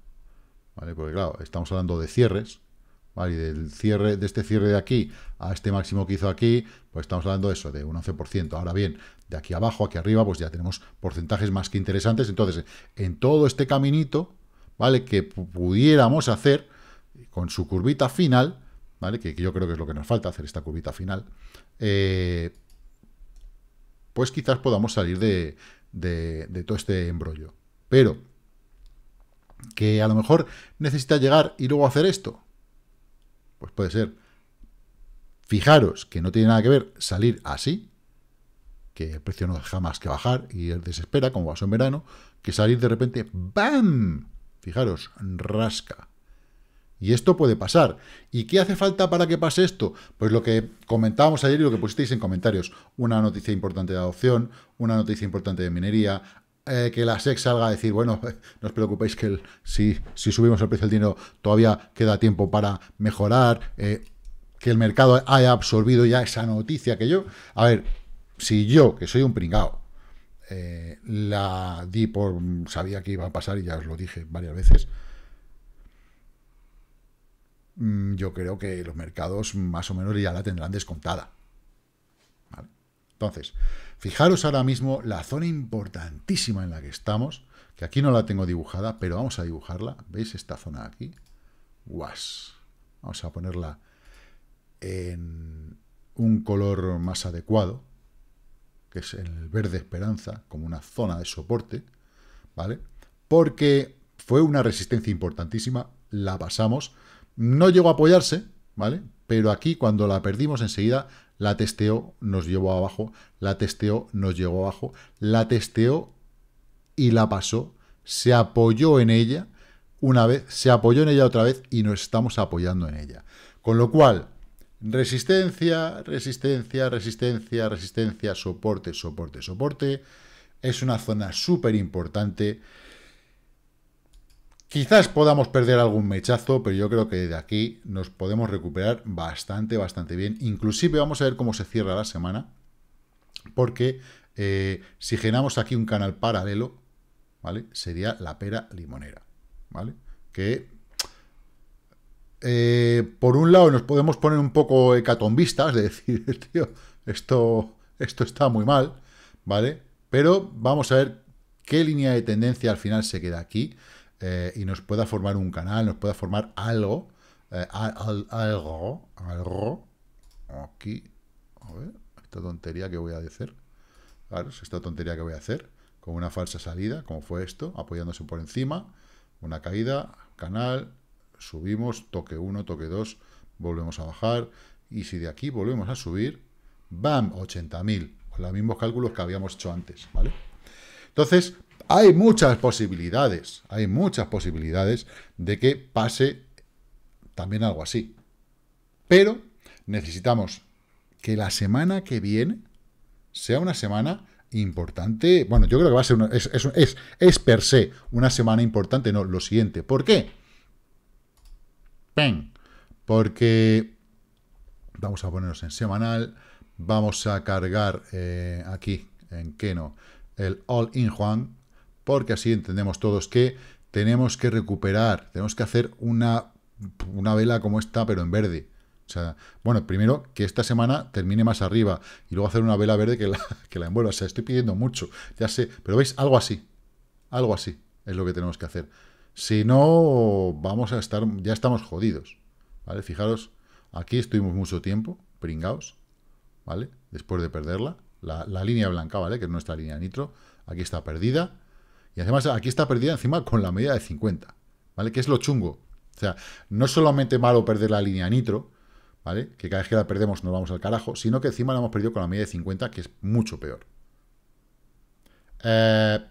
¿vale? Porque claro, estamos hablando de cierres, ¿vale? Y del cierre, de este cierre de aquí a este máximo que hizo aquí, pues estamos hablando de eso, de un 11%. Ahora bien, de aquí abajo, aquí arriba, pues ya tenemos porcentajes más que interesantes. Entonces, en todo este caminito, ¿vale? Que pudiéramos hacer con su curvita final, ¿vale? Que, yo creo que es lo que nos falta, hacer esta curvita final. Eh, pues quizás podamos salir de, de todo este embrollo. Pero que a lo mejor necesita llegar y luego hacer esto. Pues puede ser. Fijaros que no tiene nada que ver salir así, que el precio no deja más que bajar y él desespera, como pasó en verano, que salir de repente, ¡bam! Fijaros, rasca. Y esto puede pasar. ¿Y qué hace falta para que pase esto? Pues lo que comentábamos ayer y lo que pusisteis en comentarios. Una noticia importante de adopción, una noticia importante de minería, eh, que la SEC salga a decir, bueno, no os preocupéis que si, si, subimos el precio del dinero todavía queda tiempo para mejorar, eh, que el mercado haya absorbido ya esa noticia que yo... A ver, si yo, que soy un pringao, eh, la di por... sabía que iba a pasar y ya os lo dije varias veces, mm, yo creo que los mercados más o menos ya la tendrán descontada. Entonces, fijaros ahora mismo la zona importantísima en la que estamos, que aquí no la tengo dibujada, pero vamos a dibujarla. ¿Veis esta zona aquí? ¡Guas! Vamos a ponerla en un color más adecuado que es el verde esperanza, como una zona de soporte, ¿vale? Porque fue una resistencia importantísima, la pasamos, no llegó a apoyarse, ¿vale? Pero aquí cuando la perdimos enseguida, la testeó, nos llevó abajo, la testeó, nos llevó abajo, la testeó y la pasó, se apoyó en ella, una vez, se apoyó en ella otra vez y nos estamos apoyando en ella. Con lo cual, Resistencia, resistencia, resistencia, resistencia, soporte, soporte, soporte. Es una zona súper importante. Quizás podamos perder algún mechazo, pero yo creo que de aquí nos podemos recuperar bastante, bastante bien. Inclusive vamos a ver cómo se cierra la semana, porque eh, si generamos aquí un canal paralelo, ¿vale? Sería la pera limonera, ¿vale? Que eh, por un lado nos podemos poner un poco hecatombistas, de decir, tío, esto, esto está muy mal, ¿vale? Pero vamos a ver qué línea de tendencia al final se queda aquí eh, y nos pueda formar un canal, nos pueda formar algo, eh, algo, algo, aquí, a ver, esta tontería que voy a hacer, claro, esta tontería que voy a hacer, con una falsa salida, como fue esto, apoyándose por encima, una caída, canal, subimos, toque 1, toque 2, volvemos a bajar, y si de aquí volvemos a subir, ¡bam! 80.000, con los mismos cálculos que habíamos hecho antes, ¿vale? Entonces, hay muchas posibilidades, hay muchas posibilidades de que pase también algo así. Pero necesitamos que la semana que viene sea una semana importante. Bueno, yo creo que va a ser una, es, es, es per se una semana importante, no, lo siguiente. ¿Por qué? ¡Pen! Porque vamos a ponernos en semanal, vamos a cargar eh, aquí en no el All-in Juan, porque así entendemos todos que tenemos que recuperar, tenemos que hacer una, una vela como esta, pero en verde. O sea, bueno, primero que esta semana termine más arriba y luego hacer una vela verde que la, que la envuelva. O sea, estoy pidiendo mucho, ya sé, pero veis, algo así, algo así es lo que tenemos que hacer. Si no, vamos a estar, ya estamos jodidos, ¿vale? Fijaros, aquí estuvimos mucho tiempo, pringaos, ¿vale? Después de perderla, la, línea blanca, ¿vale? Que es nuestra línea nitro, aquí está perdida, y además aquí está perdida encima con la media de 50, ¿vale? Que es lo chungo. O sea, no es solamente malo perder la línea nitro, ¿vale? Que cada vez que la perdemos nos vamos al carajo, sino que encima la hemos perdido con la media de 50, que es mucho peor. Eh,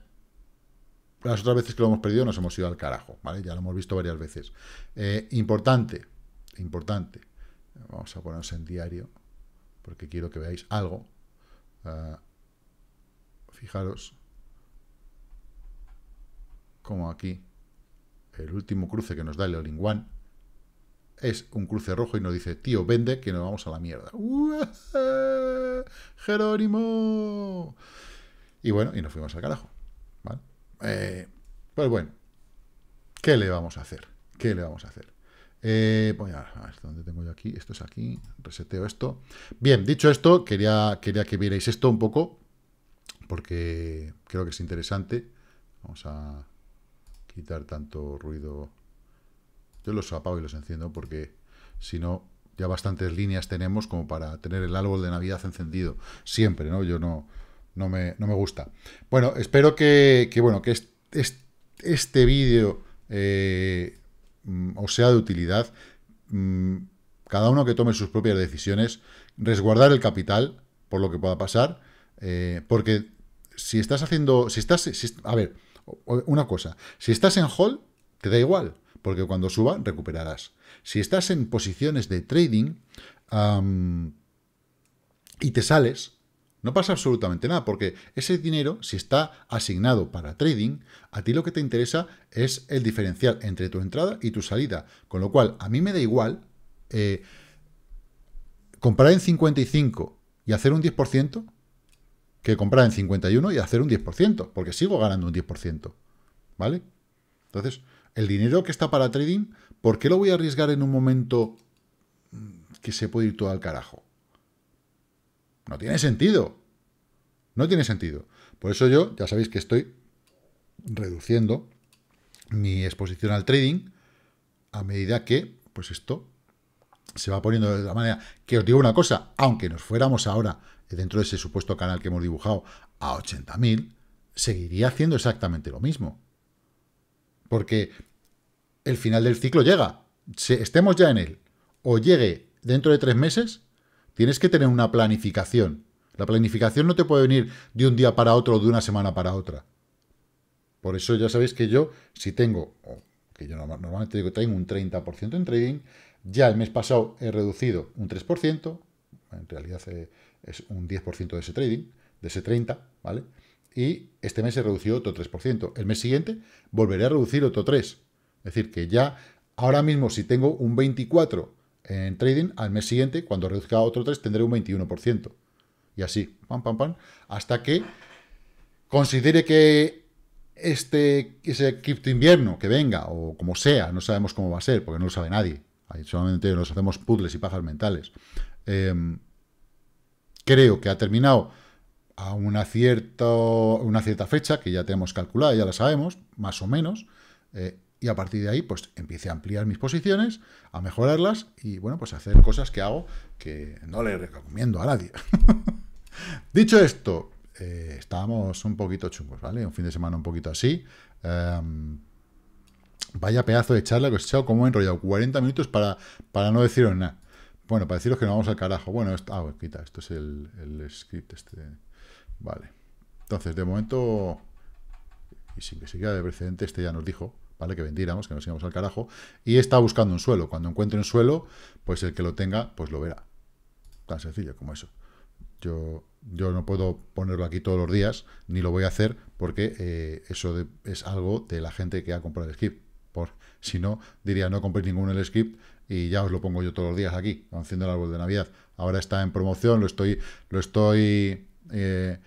las otras veces que lo hemos perdido nos hemos ido al carajo, ¿vale? Ya lo hemos visto varias veces. Eh, importante, importante. Vamos a ponernos en diario, porque quiero que veáis algo. Ah, fijaros como aquí el último cruce que nos da el Olinguan es un cruce rojo y nos dice, tío, vende que nos vamos a la mierda. Jerónimo. Y bueno, y nos fuimos al carajo. Eh, pues bueno, ¿qué le vamos a hacer? ¿Qué le vamos a hacer? Eh, pues a ver, ¿dónde tengo yo aquí? Esto es aquí, reseteo esto. Bien, dicho esto, quería, quería que vierais esto un poco, porque creo que es interesante. Vamos a quitar tanto ruido. Yo los apago y los enciendo, porque si no, ya bastantes líneas tenemos como para tener el árbol de Navidad encendido siempre, ¿no? Yo no, no me, gusta. Bueno, espero que, bueno, que este vídeo eh, mm, os sea de utilidad. Mm, cada uno que tome sus propias decisiones, resguardar el capital por lo que pueda pasar, eh, porque si estás haciendo, si estás, a ver, una cosa, si estás en hall, te da igual, porque cuando suba recuperarás. Si estás en posiciones de trading y te sales, no pasa absolutamente nada, porque ese dinero, si está asignado para trading, a ti lo que te interesa es el diferencial entre tu entrada y tu salida. Con lo cual, a mí me da igual eh, comprar en 55 y hacer un 10% que comprar en 51 y hacer un 10%, porque sigo ganando un 10%. ¿Vale? Entonces, el dinero que está para trading, ¿por qué lo voy a arriesgar en un momento mm, que se puede ir todo al carajo? No tiene sentido. No tiene sentido. Por eso yo, ya sabéis que estoy reduciendo mi exposición al trading a medida que, pues esto se va poniendo de la manera que os digo una cosa, aunque nos fuéramos ahora dentro de ese supuesto canal que hemos dibujado a 80.000, seguiría haciendo exactamente lo mismo. Porque el final del ciclo llega, si estemos ya en él, o llegue dentro de tres meses, Tienes que tener una planificación. La planificación no te puede venir de un día para otro o de una semana para otra. Por eso ya sabéis que yo, si tengo, que yo normalmente digo, tengo un 30% en trading, ya el mes pasado he reducido un 3%, en realidad eh, es un 10% de ese trading, de ese 30%, ¿vale? Y este mes he reducido otro 3%. El mes siguiente volveré a reducir otro 3%. Es decir, que ya ahora mismo si tengo un 24% en trading, al mes siguiente, cuando reduzca otro 3, tendré un 21%. Y así, pam, pam, pam, hasta que considere que este, ese cripto invierno que venga, o como sea, no sabemos cómo va a ser, porque no lo sabe nadie, solamente nos hacemos puzzles y pajas mentales. Em, creo que ha terminado a una cierta, una cierta fecha, que ya tenemos calculada, ya la sabemos, más o menos, eh, y a partir de ahí pues empiece a ampliar mis posiciones, a mejorarlas y bueno, pues hacer cosas que hago que no le recomiendo a nadie. Dicho esto, eh, estábamos un poquito chungos, ¿vale? Un fin de semana un poquito así. Em, vaya pedazo de charla que os he echado como enrollado 40 minutos para, para no deciros nada. Bueno, para deciros que no vamos al carajo. Bueno, esto, ah, quita, esto es el, script este. Vale. Entonces, de momento, y sin que se quede de precedente, este ya nos dijo que vendiéramos, que nos íbamos al carajo. Y está buscando un suelo. Cuando encuentre un suelo, pues el que lo tenga, pues lo verá. Tan sencillo como eso. Yo, yo no puedo ponerlo aquí todos los días, ni lo voy a hacer, porque eh, eso es algo de la gente que ha comprado el script. Por, si no, diría, no compréis ninguno el script y ya os lo pongo yo todos los días aquí, haciendo el árbol de Navidad. Ahora está en promoción, lo estoy, lo estoy eh,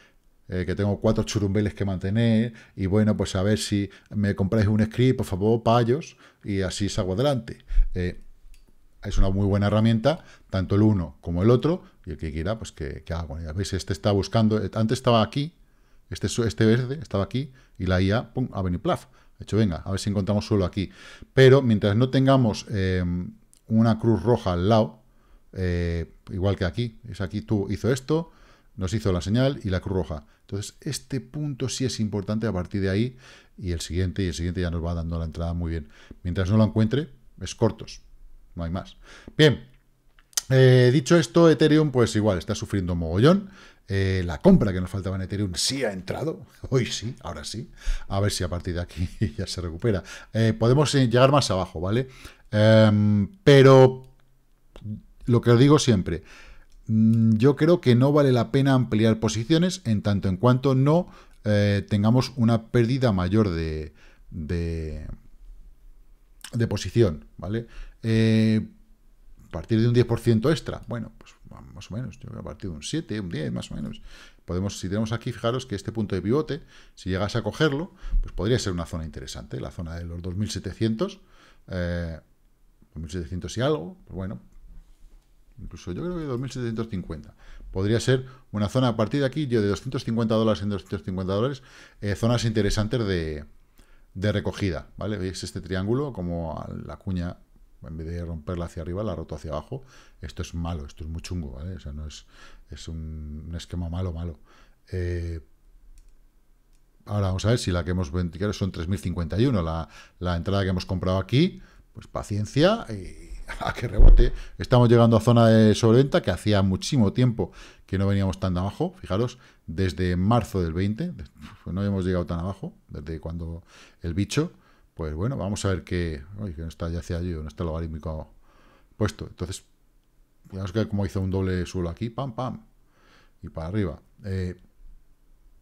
eh, que tengo cuatro churumbeles que mantener, y bueno, pues a ver si me compráis un script, por favor, payos, y así salgo adelante. Eh, es una muy buena herramienta, tanto el uno como el otro, y el que quiera, pues que, que haga con ¿Veis? Este está buscando, eh, antes estaba aquí, este, este verde estaba aquí, y la IA, pum, a venir plaf. hecho, venga, a ver si encontramos suelo aquí. Pero mientras no tengamos em, una cruz roja al lado, igual que aquí, es aquí tú hizo esto, nos hizo la señal y la cruz roja. Entonces, este punto sí es importante a partir de ahí y el siguiente y el siguiente ya nos va dando la entrada muy bien. Mientras no lo encuentre, es cortos, no hay más. Bien, eh, dicho esto, Ethereum pues igual está sufriendo mogollón. Eh, la compra que nos faltaba en Ethereum sí ha entrado, hoy sí, ahora sí. A ver si a partir de aquí ya se recupera. Eh, podemos llegar más abajo, ¿vale? Em, pero lo que os digo siempre, Mm, yo creo que no vale la pena ampliar posiciones en tanto en cuanto no eh, tengamos una pérdida mayor de, de, posición, ¿vale? Eh, pues, ah, a partir de un 10% extra, bueno, pues más o menos, a partir de un 7, un 10, más o menos. Podemos, si tenemos aquí, fijaros que este punto de pivote, si llegas a cogerlo, pues podría ser una zona interesante, la zona de los 2700, eh, 2700 y algo, pues bueno, Incluso yo creo que 2.750. Podría ser una zona a partir de aquí, yo de 250 dólares en 250 dólares, eh, zonas interesantes de, de recogida, ¿vale? Veis este triángulo, como la cuña, en vez de romperla hacia arriba, la roto hacia abajo. Esto es malo, esto es muy chungo, ¿vale? O sea, no es, es un, esquema malo, malo. Eh, ahora vamos a ver si la que hemos vendido son 3.051, la, la entrada que hemos comprado aquí, pues paciencia y a que rebote. Estamos llegando a zona de sobreventa que hacía muchísimo tiempo que no veníamos tan abajo. Fijaros, desde marzo del 20 pues no habíamos llegado tan abajo, desde cuando el bicho. Pues bueno, vamos a ver qué... que no está ya hacia allí, no está el logarítmico puesto. Entonces, digamos que como hizo un doble suelo aquí, pam, pam, y para arriba. Eh,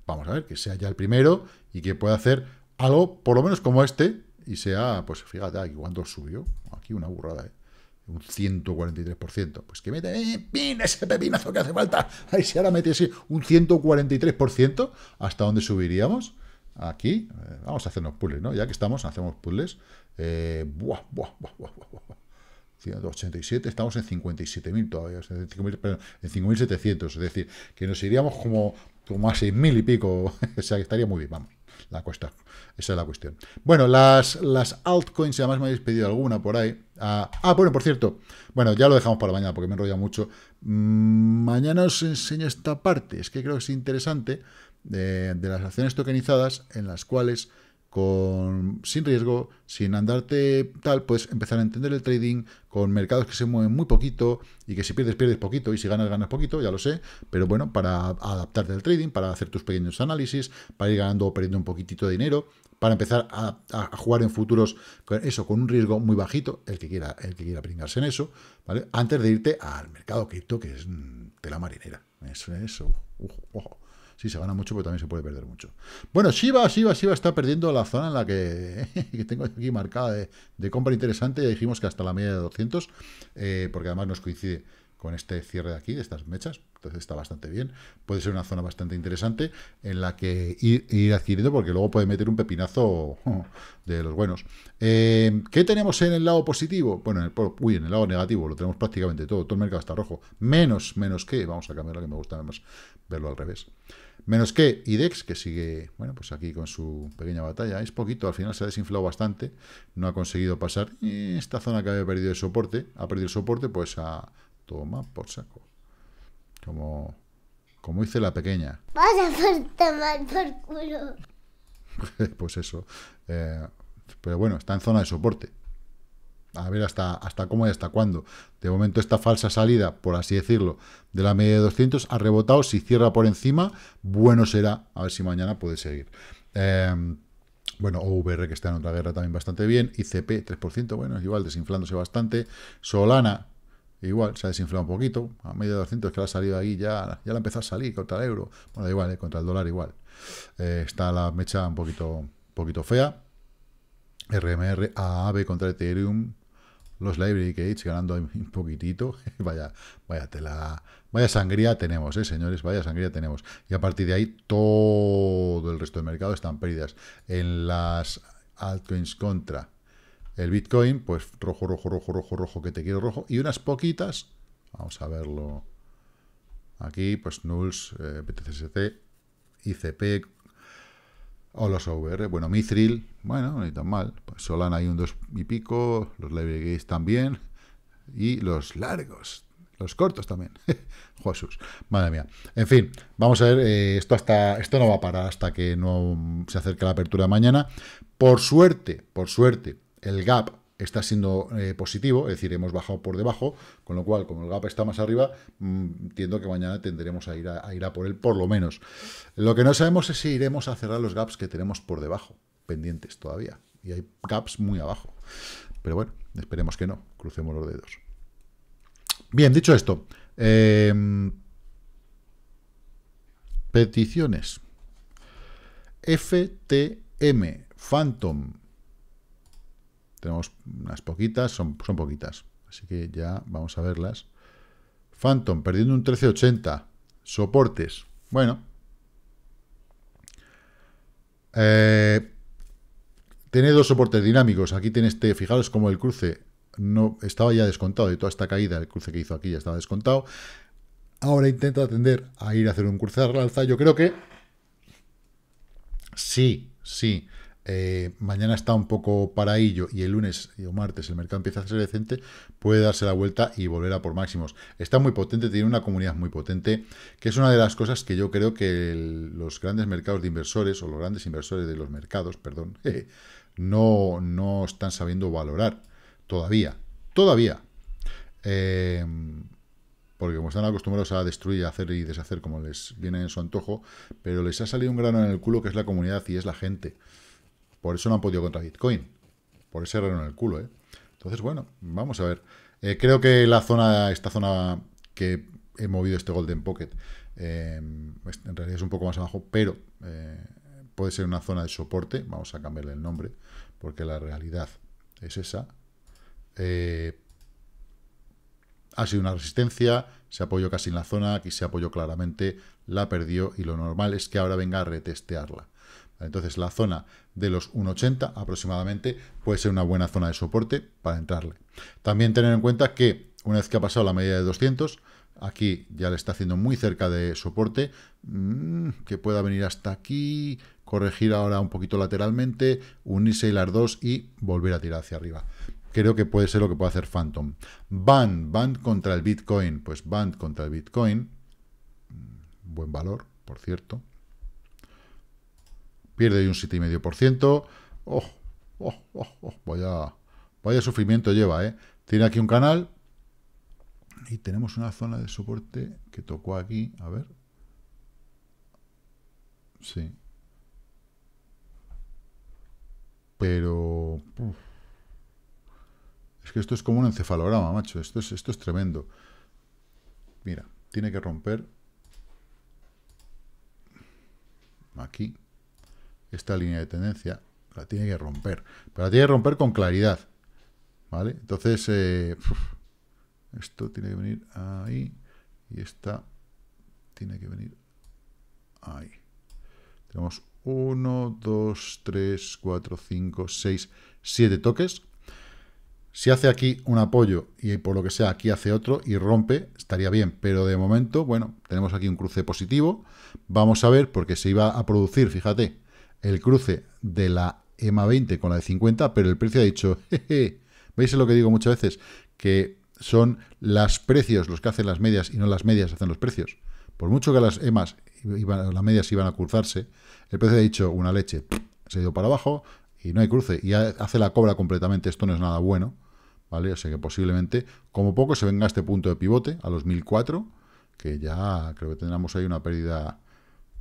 vamos a ver, que sea ya el primero y que pueda hacer algo, por lo menos como este, y sea, pues fíjate, aquí cuando subió, aquí una burrada, ¿eh? un 143%. Pues que mete eh, ese pepinazo que hace falta. Ahí si ahora metiese un 143%, ¿hasta dónde subiríamos? Aquí, eh, vamos a hacernos puzzles, ¿no? Ya que estamos, hacemos puzzles. Eh, buah, buah, buah, buah, buah, 187, estamos en 57.000 todavía, en 5.700, es decir, que nos iríamos como, como a 6.000 y pico, o sea, que estaría muy bien, vamos la cuesta. Esa es la cuestión. Bueno, las, las altcoins, además me habéis pedido alguna por ahí. Ah, ah, bueno, por cierto. Bueno, ya lo dejamos para mañana porque me enrolla mucho. Mm, mañana os enseño esta parte. Es que creo que es interesante eh, de las acciones tokenizadas en las cuales con, sin riesgo, sin andarte tal, puedes empezar a entender el trading con mercados que se mueven muy poquito y que si pierdes, pierdes poquito y si ganas, ganas poquito, ya lo sé, pero bueno, para adaptarte al trading, para hacer tus pequeños análisis, para ir ganando o perdiendo un poquitito de dinero, para empezar a, jugar en futuros con eso, con un riesgo muy bajito, el que quiera, el que quiera pringarse en eso, ¿vale? Antes de irte al mercado cripto, que es mm, de la marinera. Eso, eso. ojo, Sí, se gana mucho, pero también se puede perder mucho. Bueno, Shiba, Shiba, Shiba está perdiendo la zona en la que, tengo aquí marcada de, compra interesante. Ya dijimos que hasta la media de 200, eh, porque además nos coincide con este cierre de aquí, de estas mechas, entonces está bastante bien. Puede ser una zona bastante interesante en la que ir, adquiriendo, porque luego puede meter un pepinazo de los buenos. Eh, ¿Qué tenemos en el lado positivo? Bueno, en el, uy, en el lado negativo lo tenemos prácticamente todo, todo el mercado está rojo, menos, menos que, vamos a cambiar cambiarlo, que me gusta más verlo al revés. Menos que IDEX, que sigue, bueno, pues aquí con su pequeña batalla. Es poquito, al final se ha desinflado bastante. No ha conseguido pasar esta zona que había perdido el soporte. Ha perdido el soporte, pues a... Toma por saco. Como... Como hice la pequeña. Vas a tomar por culo. pues eso. Eh, pero bueno, está en zona de soporte a ver hasta, hasta cómo y hasta cuándo. De momento esta falsa salida, por así decirlo, de la media de 200 ha rebotado, si cierra por encima, bueno será, a ver si mañana puede seguir. Em, bueno, OVR que está en otra guerra también bastante bien, ICP 3%, bueno, igual desinflándose bastante, Solana igual se ha desinflado un poquito, a media de 200 que la ha salido ahí, ya, ya la empezó a salir contra el euro, bueno, igual, eh, contra el dólar igual. Eh, está la mecha un poquito, poquito fea. RMR, AAV contra Ethereum, los Library gates ganando un poquitito. vaya, vaya tela, vaya sangría tenemos, eh, señores, vaya sangría tenemos. Y a partir de ahí, todo el resto del mercado están pérdidas. En las altcoins contra el Bitcoin, pues rojo, rojo, rojo, rojo, rojo, que te quiero rojo. Y unas poquitas, vamos a verlo aquí, pues Nulls, eh, ICP, o los OVR. bueno, Mithril, bueno, ni tan mal. Pues Solana hay un dos y pico, los Gates también. Y los largos, los cortos también. Jesús, madre mía. En fin, vamos a ver, eh, esto, hasta, esto no va a parar hasta que no se acerque la apertura de mañana. Por suerte, por suerte, el gap está siendo eh, positivo, es decir, hemos bajado por debajo, con lo cual, como el gap está más arriba, mm, entiendo que mañana tendremos a ir a, ir a por él, por lo menos. Lo que no sabemos es si iremos a cerrar los gaps que tenemos por debajo, pendientes todavía. Y hay gaps muy abajo. Pero bueno, esperemos que no, crucemos los dedos. Bien, dicho esto, em, peticiones. FTM, Phantom, tenemos unas poquitas, son, son poquitas. Así que ya vamos a verlas. Phantom, perdiendo un 1380. Soportes. Bueno. Eh, tiene dos soportes dinámicos. Aquí tiene este, fijaros como el cruce no estaba ya descontado y toda esta caída, el cruce que hizo aquí ya estaba descontado. Ahora intenta atender a ir a hacer un cruce al alza. Yo creo que sí, sí. Eh, mañana está un poco ello y el lunes o martes el mercado empieza a ser decente, puede darse la vuelta y volver a por máximos. Está muy potente, tiene una comunidad muy potente, que es una de las cosas que yo creo que los grandes mercados de inversores, o los grandes inversores de los mercados, perdón, no, no están sabiendo valorar todavía. Todavía. Eh, porque como están acostumbrados a destruir, hacer y deshacer como les viene en su antojo, pero les ha salido un grano en el culo que es la comunidad y es la gente. Por eso no han podido contra Bitcoin. Por ese error en el culo, ¿eh? Entonces, bueno, vamos a ver. Eh, creo que la zona, esta zona que he movido este Golden Pocket, eh, en realidad es un poco más abajo, pero puede ser una zona de soporte. Vamos a cambiarle el nombre, porque la realidad es esa. ha sido una resistencia, se apoyó casi en la zona, aquí se apoyó claramente, la perdió y lo normal es que ahora venga a retestearla. Entonces la zona de los 1,80 aproximadamente puede ser una buena zona de soporte para entrarle. También tener en cuenta que una vez que ha pasado la media de 200, aquí ya le está haciendo muy cerca de soporte, mm, que pueda venir hasta aquí, corregir ahora un poquito lateralmente, unirse las dos y volver a tirar hacia arriba. Creo que puede ser lo que puede hacer Phantom. Band, band contra el Bitcoin. Pues band contra el Bitcoin. Mm, buen valor, por cierto pierde un 7,5%. Oh, oh, oh, oh vaya, sufrimiento lleva, ¿eh? Tiene aquí un canal y tenemos una zona de soporte que tocó aquí, a ver. Sí. Pero... Es que esto es como un encefalograma, macho. Esto es, esto es tremendo. Mira, tiene que romper aquí esta línea de tendencia la tiene que romper. Pero la tiene que romper con claridad. ¿Vale? Entonces, eh, esto tiene que venir ahí. Y esta tiene que venir ahí. Tenemos 1, 2, 3, 4, 5, 6, 7 toques. Si hace aquí un apoyo y por lo que sea aquí hace otro y rompe, estaría bien. Pero de momento, bueno, tenemos aquí un cruce positivo. Vamos a ver, porque se iba a producir, fíjate, el cruce de la EMA 20 con la de 50, pero el precio ha dicho, jeje, ¿veis lo que digo muchas veces? Que son los precios los que hacen las medias y no las medias hacen los precios. Por mucho que las EMAs, las medias iban a cruzarse, el precio ha dicho una leche, se ha ido para abajo y no hay cruce. Y hace la cobra completamente, esto no es nada bueno. ¿vale? O sea que posiblemente, como poco, se venga a este punto de pivote, a los 1004, que ya creo que tendremos ahí una pérdida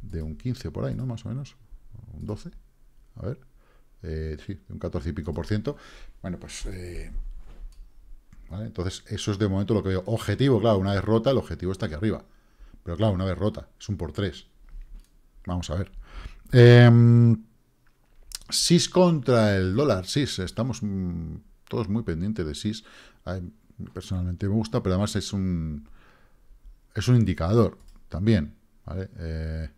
de un 15 por ahí, ¿no? Más o menos. 12, a ver, eh, sí, un 14 y pico por ciento. Bueno, pues, eh, Entonces, eso es de momento lo que veo. Objetivo, claro, una vez rota, el objetivo está aquí arriba. Pero claro, una vez rota, es un por 3. Vamos a ver. Em, SIS contra el dólar, SIS, estamos mm, todos muy pendientes de SIS. personalmente me gusta, pero además es un es un indicador también. Eh,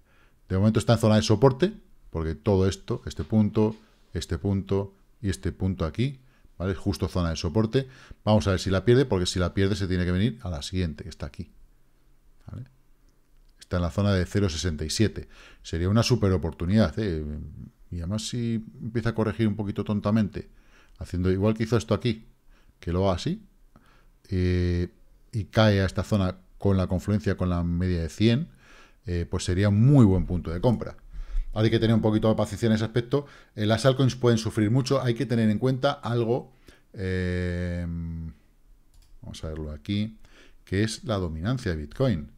de momento está en zona de soporte, porque todo esto, este punto, este punto y este punto aquí, ¿vale? Justo zona de soporte. Vamos a ver si la pierde, porque si la pierde se tiene que venir a la siguiente, que está aquí. Está en la zona de 0.67. Sería una super oportunidad, ¿eh? Y además si empieza a corregir un poquito tontamente, haciendo igual que hizo esto aquí, que lo va así, eh, y cae a esta zona con la confluencia con la media de 100, eh, pues sería un muy buen punto de compra hay que tener un poquito de paciencia en ese aspecto. Eh, las altcoins pueden sufrir mucho. Hay que tener en cuenta algo. Eh, vamos a verlo aquí. Que es la dominancia de Bitcoin.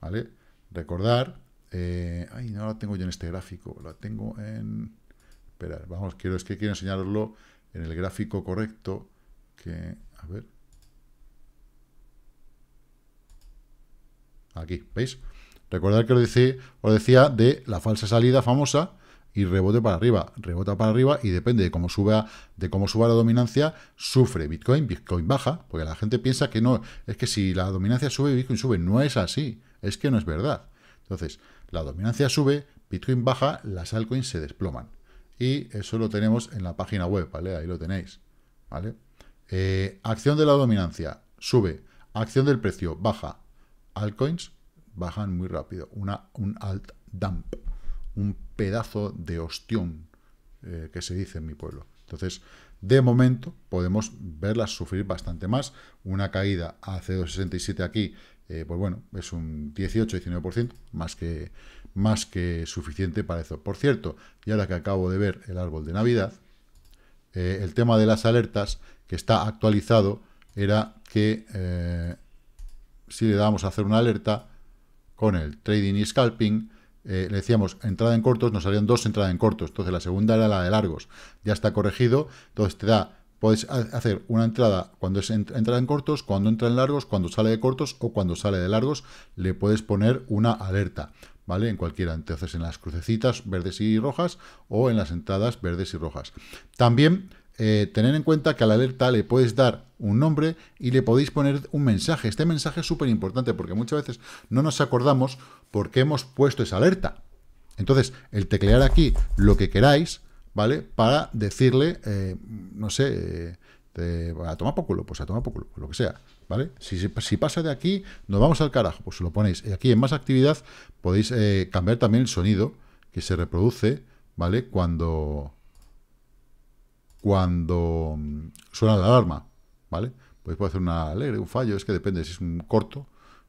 ¿Vale? Recordar. Eh, ay, no la tengo yo en este gráfico. La tengo en. espera, vamos, quiero, es que quiero enseñaroslo en el gráfico correcto. Que. A ver. Aquí, ¿veis? Recordad que os, decía de la falsa salida famosa y rebote para arriba, rebota para arriba y depende de cómo suba, de cómo suba la dominancia, sufre Bitcoin, Bitcoin baja, porque la gente piensa que no, es que si la dominancia sube, Bitcoin sube, no es así, es que no es verdad. Entonces, la dominancia sube, Bitcoin baja, las altcoins se desploman. Y eso lo tenemos en la página web, ¿vale? Ahí lo tenéis, ¿vale? Eh, acción de la dominancia, sube. Acción del precio, baja. Altcoins, bajan muy rápido. Una, un alt dump, un pedazo de ostión eh, que se dice en mi pueblo. Entonces, de momento podemos verlas sufrir bastante más. Una caída a 0,67 267 aquí, eh, pues bueno, es un 18-19%, más que, más que suficiente para eso. Por cierto, y ahora que acabo de ver el árbol de Navidad, eh, el tema de las alertas, que está actualizado, era que si le damos a hacer una alerta, con el trading y scalping, eh, le decíamos entrada en cortos, nos salían dos entradas en cortos, entonces la segunda era la de largos, ya está corregido, entonces te da, puedes hacer una entrada cuando es entrada en cortos, cuando entra en largos, cuando sale de cortos o cuando sale de largos, le puedes poner una alerta, ¿vale? En cualquiera, entonces en las crucecitas verdes y rojas o en las entradas verdes y rojas. También eh, tener en cuenta que a la alerta le puedes dar un nombre y le podéis poner un mensaje. Este mensaje es súper importante porque muchas veces no nos acordamos por qué hemos puesto esa alerta. Entonces, el teclear aquí lo que queráis, ¿vale? Para decirle, eh, no sé, eh, a tomar por pues a tomar por lo que sea, ¿vale? Si, pasa de aquí, nos vamos al carajo, pues lo ponéis. Y aquí en más actividad podéis cambiar también el sonido que se reproduce, ¿vale? Cuando, cuando mm, suena la alarma, ¿vale? Pues puede hacer una alegre, un fallo, es que depende si es un corto,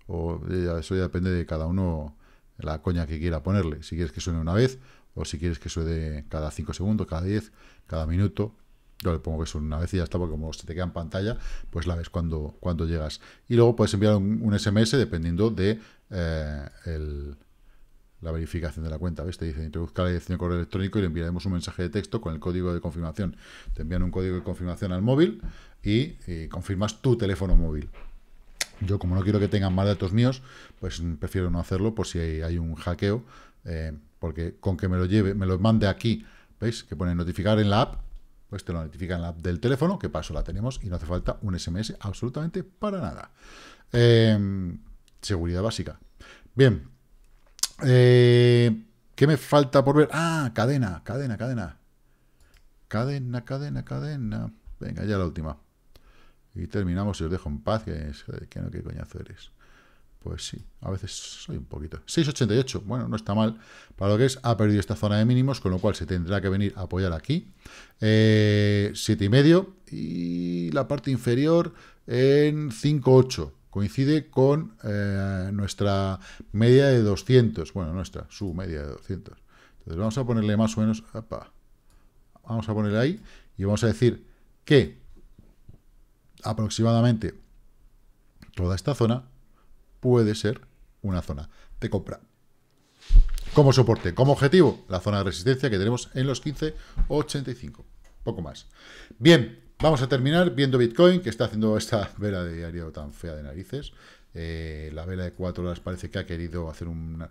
o eh, eso ya depende de cada uno la coña que quiera ponerle. Si quieres que suene una vez, o si quieres que suene cada cinco segundos, cada 10, cada minuto. Yo le pongo que suene una vez y ya está, porque como se te queda en pantalla, pues la ves cuando, cuando llegas. Y luego puedes enviar un, SMS dependiendo de eh, el, la verificación de la cuenta. ¿Ves? Te dice, introduzca la dirección de correo electrónico y le enviaremos un mensaje de texto con el código de confirmación. Te envían un código de confirmación al móvil y, eh, confirmas tu teléfono móvil. Yo, como no quiero que tengan más datos míos, pues prefiero no hacerlo por si hay, un hackeo, eh, porque con que me lo lleve, me lo mande aquí, ¿veis? Que pone notificar en la app, pues te lo notifica en la app del teléfono, que paso la tenemos y no hace falta un SMS absolutamente para nada. Eh, seguridad básica. Bien, eh, ¿Qué me falta por ver? Ah, cadena, cadena, cadena. Cadena, cadena, cadena. Venga, ya la última. Y terminamos y os dejo en paz, que, eh, no, qué coñazo eres. Pues sí, a veces soy un poquito. 6.88, bueno, no está mal. Para lo que es, ha perdido esta zona de mínimos, con lo cual se tendrá que venir a apoyar aquí. Eh, 7.5 y la parte inferior en 5.8. Coincide con eh, nuestra media de 200. Bueno, nuestra, su media de 200. Entonces vamos a ponerle más o menos... vamos a ponerle ahí y vamos a decir que aproximadamente toda esta zona puede ser una zona de compra. Como soporte, como objetivo, la zona de resistencia que tenemos en los 15,85. Poco más. Bien, Vamos a terminar viendo Bitcoin, que está haciendo esta vela de diario tan fea de narices. Eh, la vela de 4 horas parece que ha querido hacer pues una,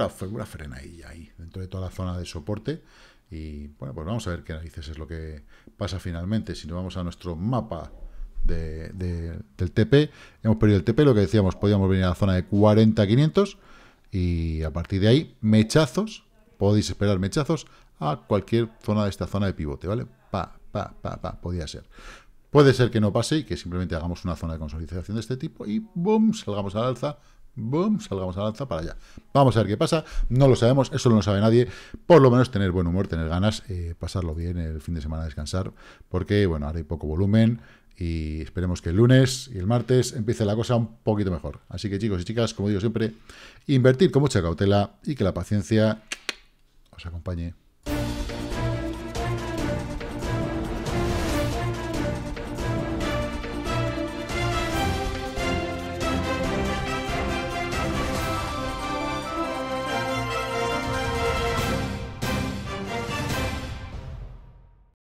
una, frena frenadilla ahí, dentro de toda la zona de soporte. Y bueno, pues vamos a ver qué narices es lo que pasa finalmente. Si nos vamos a nuestro mapa del TP, hemos perdido el TP, lo que decíamos, podíamos venir a la zona de 40-500 y a partir de ahí, mechazos, podéis esperar mechazos a cualquier zona de esta zona de pivote, ¿vale? Pa, pa, pa, pa, podía ser. Puede ser que no pase y que simplemente hagamos una zona de consolidación de este tipo y boom, salgamos al alza, boom, salgamos al alza para allá. Vamos a ver qué pasa, no lo sabemos, eso no lo sabe nadie, por lo menos tener buen humor, tener ganas, eh, pasarlo bien el fin de semana, descansar, porque bueno, ahora hay poco volumen y esperemos que el lunes y el martes empiece la cosa un poquito mejor. Así que chicos y chicas, como digo siempre, invertir con mucha cautela y que la paciencia os acompañe.